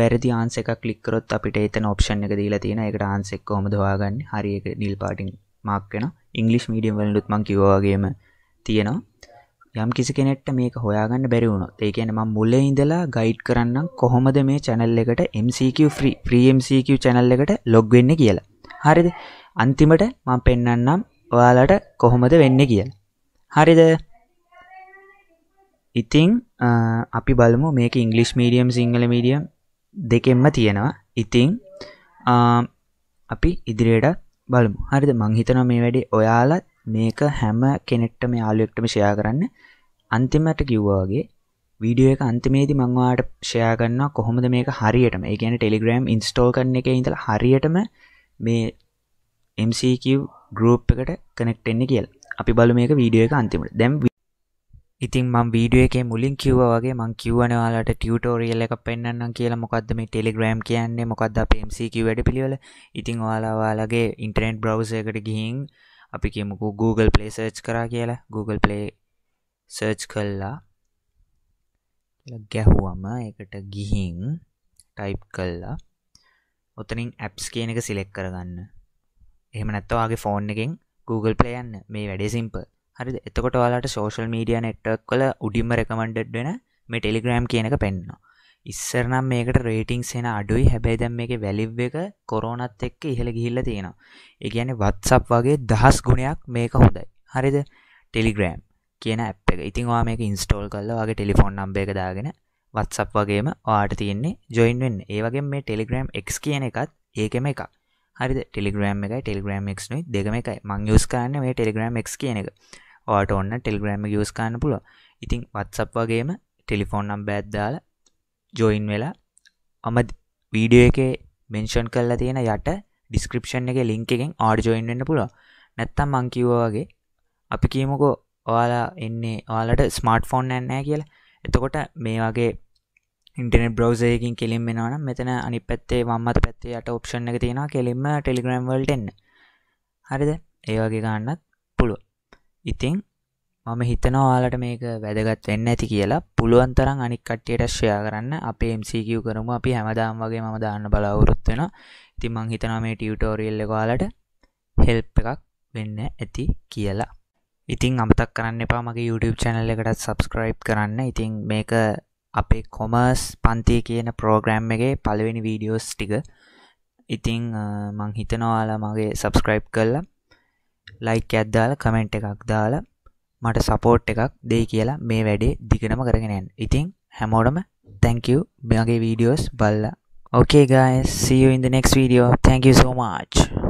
වැරදි ආන්ස එක කලික්කරොත් අපිට එතන ඔප්ෂන් එක දීලා තියෙන එකට ආන්සෙක් කොහොමද හොයාගන්න හරි එක නිල් පාටින් මාක්කෙන ඉංගලිෂ් මීඩියම් වලනුත් මං කිවවාගේම තියෙනවා යම් කිසි කෙනෙක්ට මේක හොයාගන්න බැරි වුණොත් ඒ කියන්නේ මම මුලේ ඉඳලා ගයිඩ් කරන්නම් කොහොමද මේ channel එකට MCQ free free MCQ channel එකට log වෙන්නේ කියලා. හරිද? අන්තිමට මම පෙන්වන්නම් ඔයාලට කොහොමද වෙන්නේ කියලා. හරිද? ඉතින් අපි බලමු මේක ඉංග්‍රීසි මීඩියම් සිංහල මීඩියම් දෙකෙන්ම තියෙනවා. ඉතින් අපි ඉදිරියට බලමු. හරිද? මං හිතනවා මේ වැඩේ ඔයාලා මේක හැම කෙනෙක්ටම යාළුවෙක්ටම ෂෙයා කරන්න අන්තිමට කිව්වා වගේ වීඩියෝ එක අන්තිමේදී මම ඔයාලට ෂෙයා කරනවා කොහොමද මේක හරියටම. ඒ කියන්නේ Telegram install කරන එකේ ඉඳලා හරියටම මේ MCQ group එකට connect වෙන්න කියලා. අපි බලමු මේක වීඩියෝ එක අන්තිමට. දැන් ඉතින් මම වීඩියෝ එකේ මුලින් කිව්වා වගේ මම කියවන ඔයාලට ටියුටෝරියල් එකක් පෙන්වන්නම් කියලා මොකද්ද මේ Telegram කියන්නේ මොකද්ද අපේ MCQ වැඩපිළිවෙල. ඉතින් ඔයාලා ඔයාලගේ ඉන්ටර්නෙට් බ්‍රවුසර් එකට ගිහින් අපි කියමුකු Google Play සර්ච් කරා කියලා Google Play සර්ච් කල්ලා ගැහුවම එකට ගිහින් ටයිප් කල්ලා ඔතනින් ඇප්ස් කියන එක සිලෙක් කරගන්න එහම නැත්තවාගේ ෆෝන් එකෙන් Google Play යන්න මේ වැඩේ සිම්ප හරි එතකොට ඔයාලට සෝශල් මීඩිය නෙට්ටක් කල උඩිම රෙකමන්ඩඩ් වෙන මේ ටෙලිග්‍රම් කියන එක පෙන්න්නවා ඉස්සරනම් මේකට රේටිං සෙන අඩුයි හැබැයි දැම් මේ වැලිව් එක කොරෝනත් එක්ක ඉහළ ගිහිල්ල තියෙනවා ඒගැන වත්සප් වගේ දහස් ගුණයක් මේක හොඳයි හරිද ටෙලිග්‍රෑම් කියන ඇප් එක ඉතින්වා මේක ඉන්ස්ටෝල් කල්ල වගේ ටෙලිෆෝන් නම්බේ එක දාගෙන වත්සප් වගේම ආට තියෙන්නේ ජොයින්වෙන් ඒවගේ මේ ටෙලිග්‍රම් එක් කියන එකත් ඒකම එක හරි ටෙලිග්‍රම් එක ටෙලිග්‍රම් එක් නුයි දෙකම එකයි මං යස්කාන්න මේ ටෙලිග්‍රම් එක් කියන එක ට ඔන්න ටෙලිග්‍රම් යස්කාන්න පුල ඉතින් වත්සප් වගේම ටෙලිෆෝන් නම් බෑද්දාලා ජොයින් වෙලා අම වීඩියෝ එක මෙන්ෂන් කරලා තියෙන යට ඩිස්ක්‍රපෂන් එක ලිංක එකෙන් ආඩ ජොයින් වෙන්න පුළුව නැත්තම් මංකිවෝගේ අපි කියමුකෝ ඔයාලා එන්නේ ඔයාලට ස්මර්ට් ෆෝන් නෑ කියලා එතකොට මේ වගේ ඉන්ටනෙට බ්‍රවසයකින් කෙලින් වෙනවන මෙතන අනි පැත්තේ මම්මත පැත්තේ යට ඔප්ෂන් එක තියෙනවා කෙලින්ම ටෙලිග්‍රම් වල්ට එන්න හරිද ඒවගේ ගන්නත් පුළුව ඉතිං මම හිතනවා ඔයාලට මේක වැදගත් වෙන්න ඇති කියලා පුළුවන් තරම් අනික් කට්ටියට ෂෙයා කරන්න අපේ MCQ කරමු අපි හැමදාම වගේ මම දාන්න බලාපොරොත්තු වෙනවා. ඉතින් මම හිතනවා මේ ටියුටෝරියල් එක ඔයාලට help එකක් වෙන්න ඇති කියලා. ඉතින් අමතක් කරන්න එපා මගේ YouTube channel එකටත් subscribe කරන්න. ඉතින් මේක අපේ කොමර්ස් පන්ති කියන ප්‍රෝග්‍රෑම් එකේ පළවෙනි වීඩියෝස් ටික. ඉතින් මං හිතනවා ඔයාලා මගේ subscribe කරලා like එකක් දාලා comment එකක් දාලා මට සපෝට් එකක් දෙයි කියලා මේ වැඩේ දිගනම කරගෙනයන් ඉතිං හැමෝටම තැංකව් මෙගේ වීඩියෝස් බල්ලා okay guys see you in the next video thank you so much